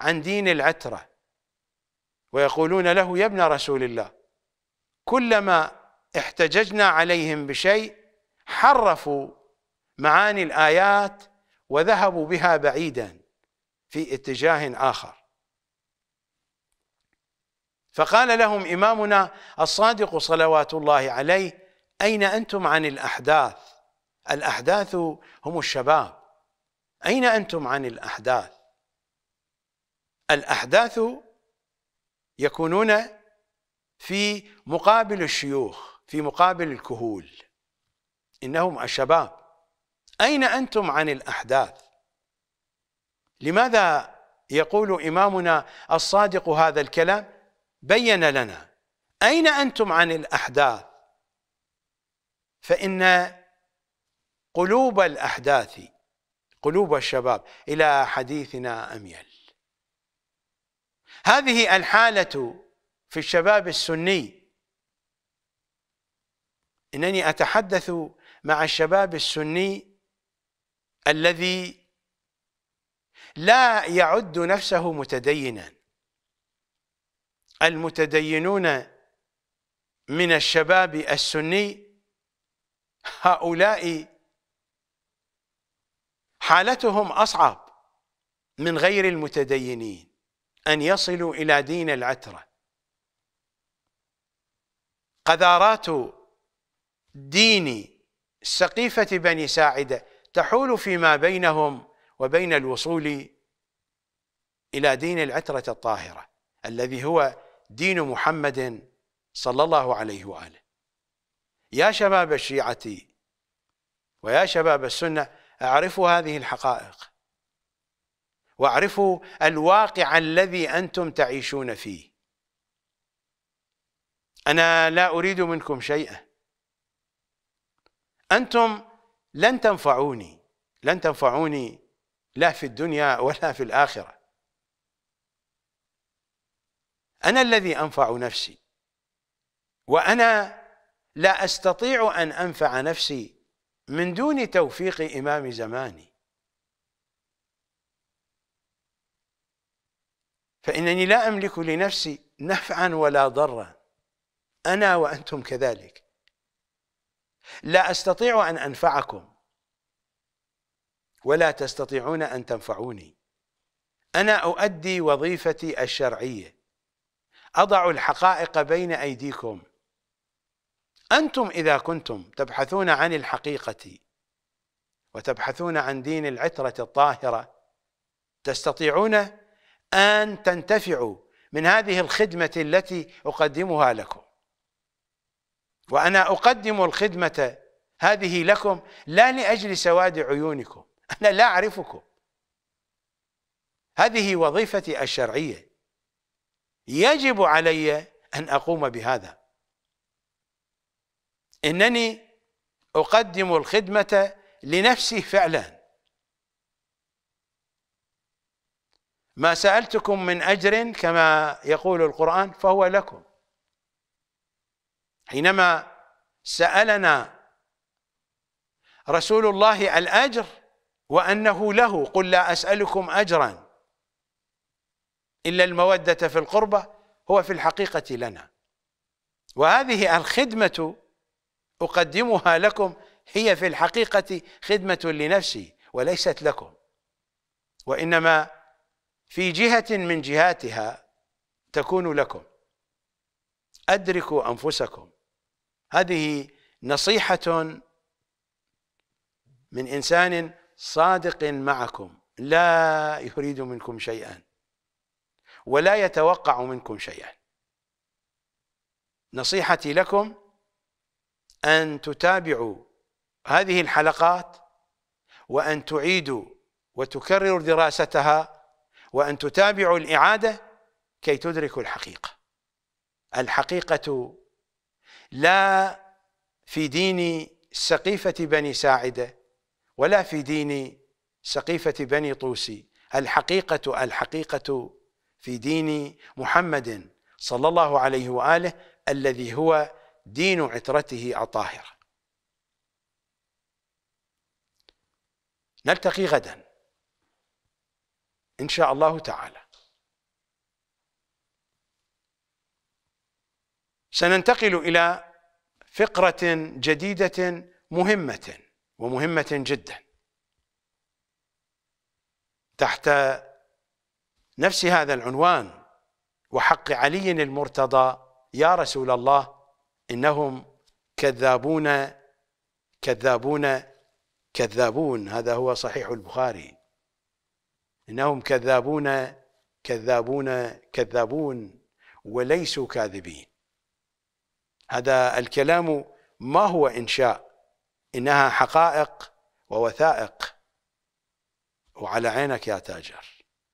عن دين العترة ويقولون له يا ابن رسول الله كلما احتججنا عليهم بشيء حرفوا معاني الآيات وذهبوا بها بعيدا في اتجاه آخر فقال لهم إمامنا الصادق صلوات الله عليه أين أنتم عن الأحداث الأحداث هم الشباب أين أنتم عن الأحداث الأحداث يكونون في مقابل الشيوخ في مقابل الكهول إنهم الشباب أين أنتم عن الأحداث لماذا يقول إمامنا الصادق هذا الكلام بين لنا أين أنتم عن الأحداث فإن قلوب الأحداث قلوب الشباب إلى حديثنا أميل هذه الحالة في الشباب السني إنني أتحدث مع الشباب السني الذي لا يعد نفسه متدينا المتدينون من الشباب السني هؤلاء حالتهم أصعب من غير المتدينين أن يصلوا إلى دين العترة قذارات دين سقيفة بني ساعدة تحول فيما بينهم وبين الوصول الى دين العتره الطاهره الذي هو دين محمد صلى الله عليه واله يا شباب الشيعه ويا شباب السنه اعرفوا هذه الحقائق واعرفوا الواقع الذي انتم تعيشون فيه انا لا اريد منكم شيئا انتم لن تنفعوني لن تنفعوني لا في الدنيا ولا في الآخرة أنا الذي أنفع نفسي وأنا لا أستطيع أن أنفع نفسي من دون توفيق إمام زماني فإنني لا أملك لنفسي نفعا ولا ضرا أنا وأنتم كذلك لا أستطيع أن أنفعكم ولا تستطيعون أن تنفعوني أنا أؤدي وظيفتي الشرعية أضع الحقائق بين أيديكم أنتم إذا كنتم تبحثون عن الحقيقة وتبحثون عن دين العترة الطاهرة تستطيعون أن تنتفعوا من هذه الخدمة التي أقدمها لكم وأنا أقدم الخدمة هذه لكم لا لأجل سواد عيونكم أنا لا أعرفكم هذه وظيفتي الشرعية يجب علي أن أقوم بهذا إنني أقدم الخدمة لنفسي فعلا ما سألتكم من أجر كما يقول القرآن فهو لكم حينما سألنا رسول الله الأجر وأنه له قل لا أسألكم أجرا إلا المودة في القربة هو في الحقيقة لنا وهذه الخدمة أقدمها لكم هي في الحقيقة خدمة لنفسي وليست لكم وإنما في جهة من جهاتها تكون لكم أدركوا أنفسكم هذه نصيحة من إنسان صادق معكم لا يريد منكم شيئا ولا يتوقع منكم شيئا نصيحتي لكم أن تتابعوا هذه الحلقات وأن تعيدوا وتكرروا دراستها وأن تتابعوا الإعادة كي تدركوا الحقيقة الحقيقة لا في دين سقيفة بني ساعدة ولا في دين سقيفة بني طوسي الحقيقة الحقيقة في دين محمد صلى الله عليه وآله الذي هو دين عترته الطاهرة نلتقي غدا إن شاء الله تعالى سننتقل إلى فقرة جديدة مهمة ومهمة جدا تحت نفس هذا العنوان وحق علي المرتضى يا رسول الله إنهم كذابون كذابون كذابون هذا هو صحيح البخاري إنهم كذابون كذابون كذابون وليسوا كاذبين هذا الكلام ما هو إنشاء إنها حقائق ووثائق وعلى عينك يا تاجر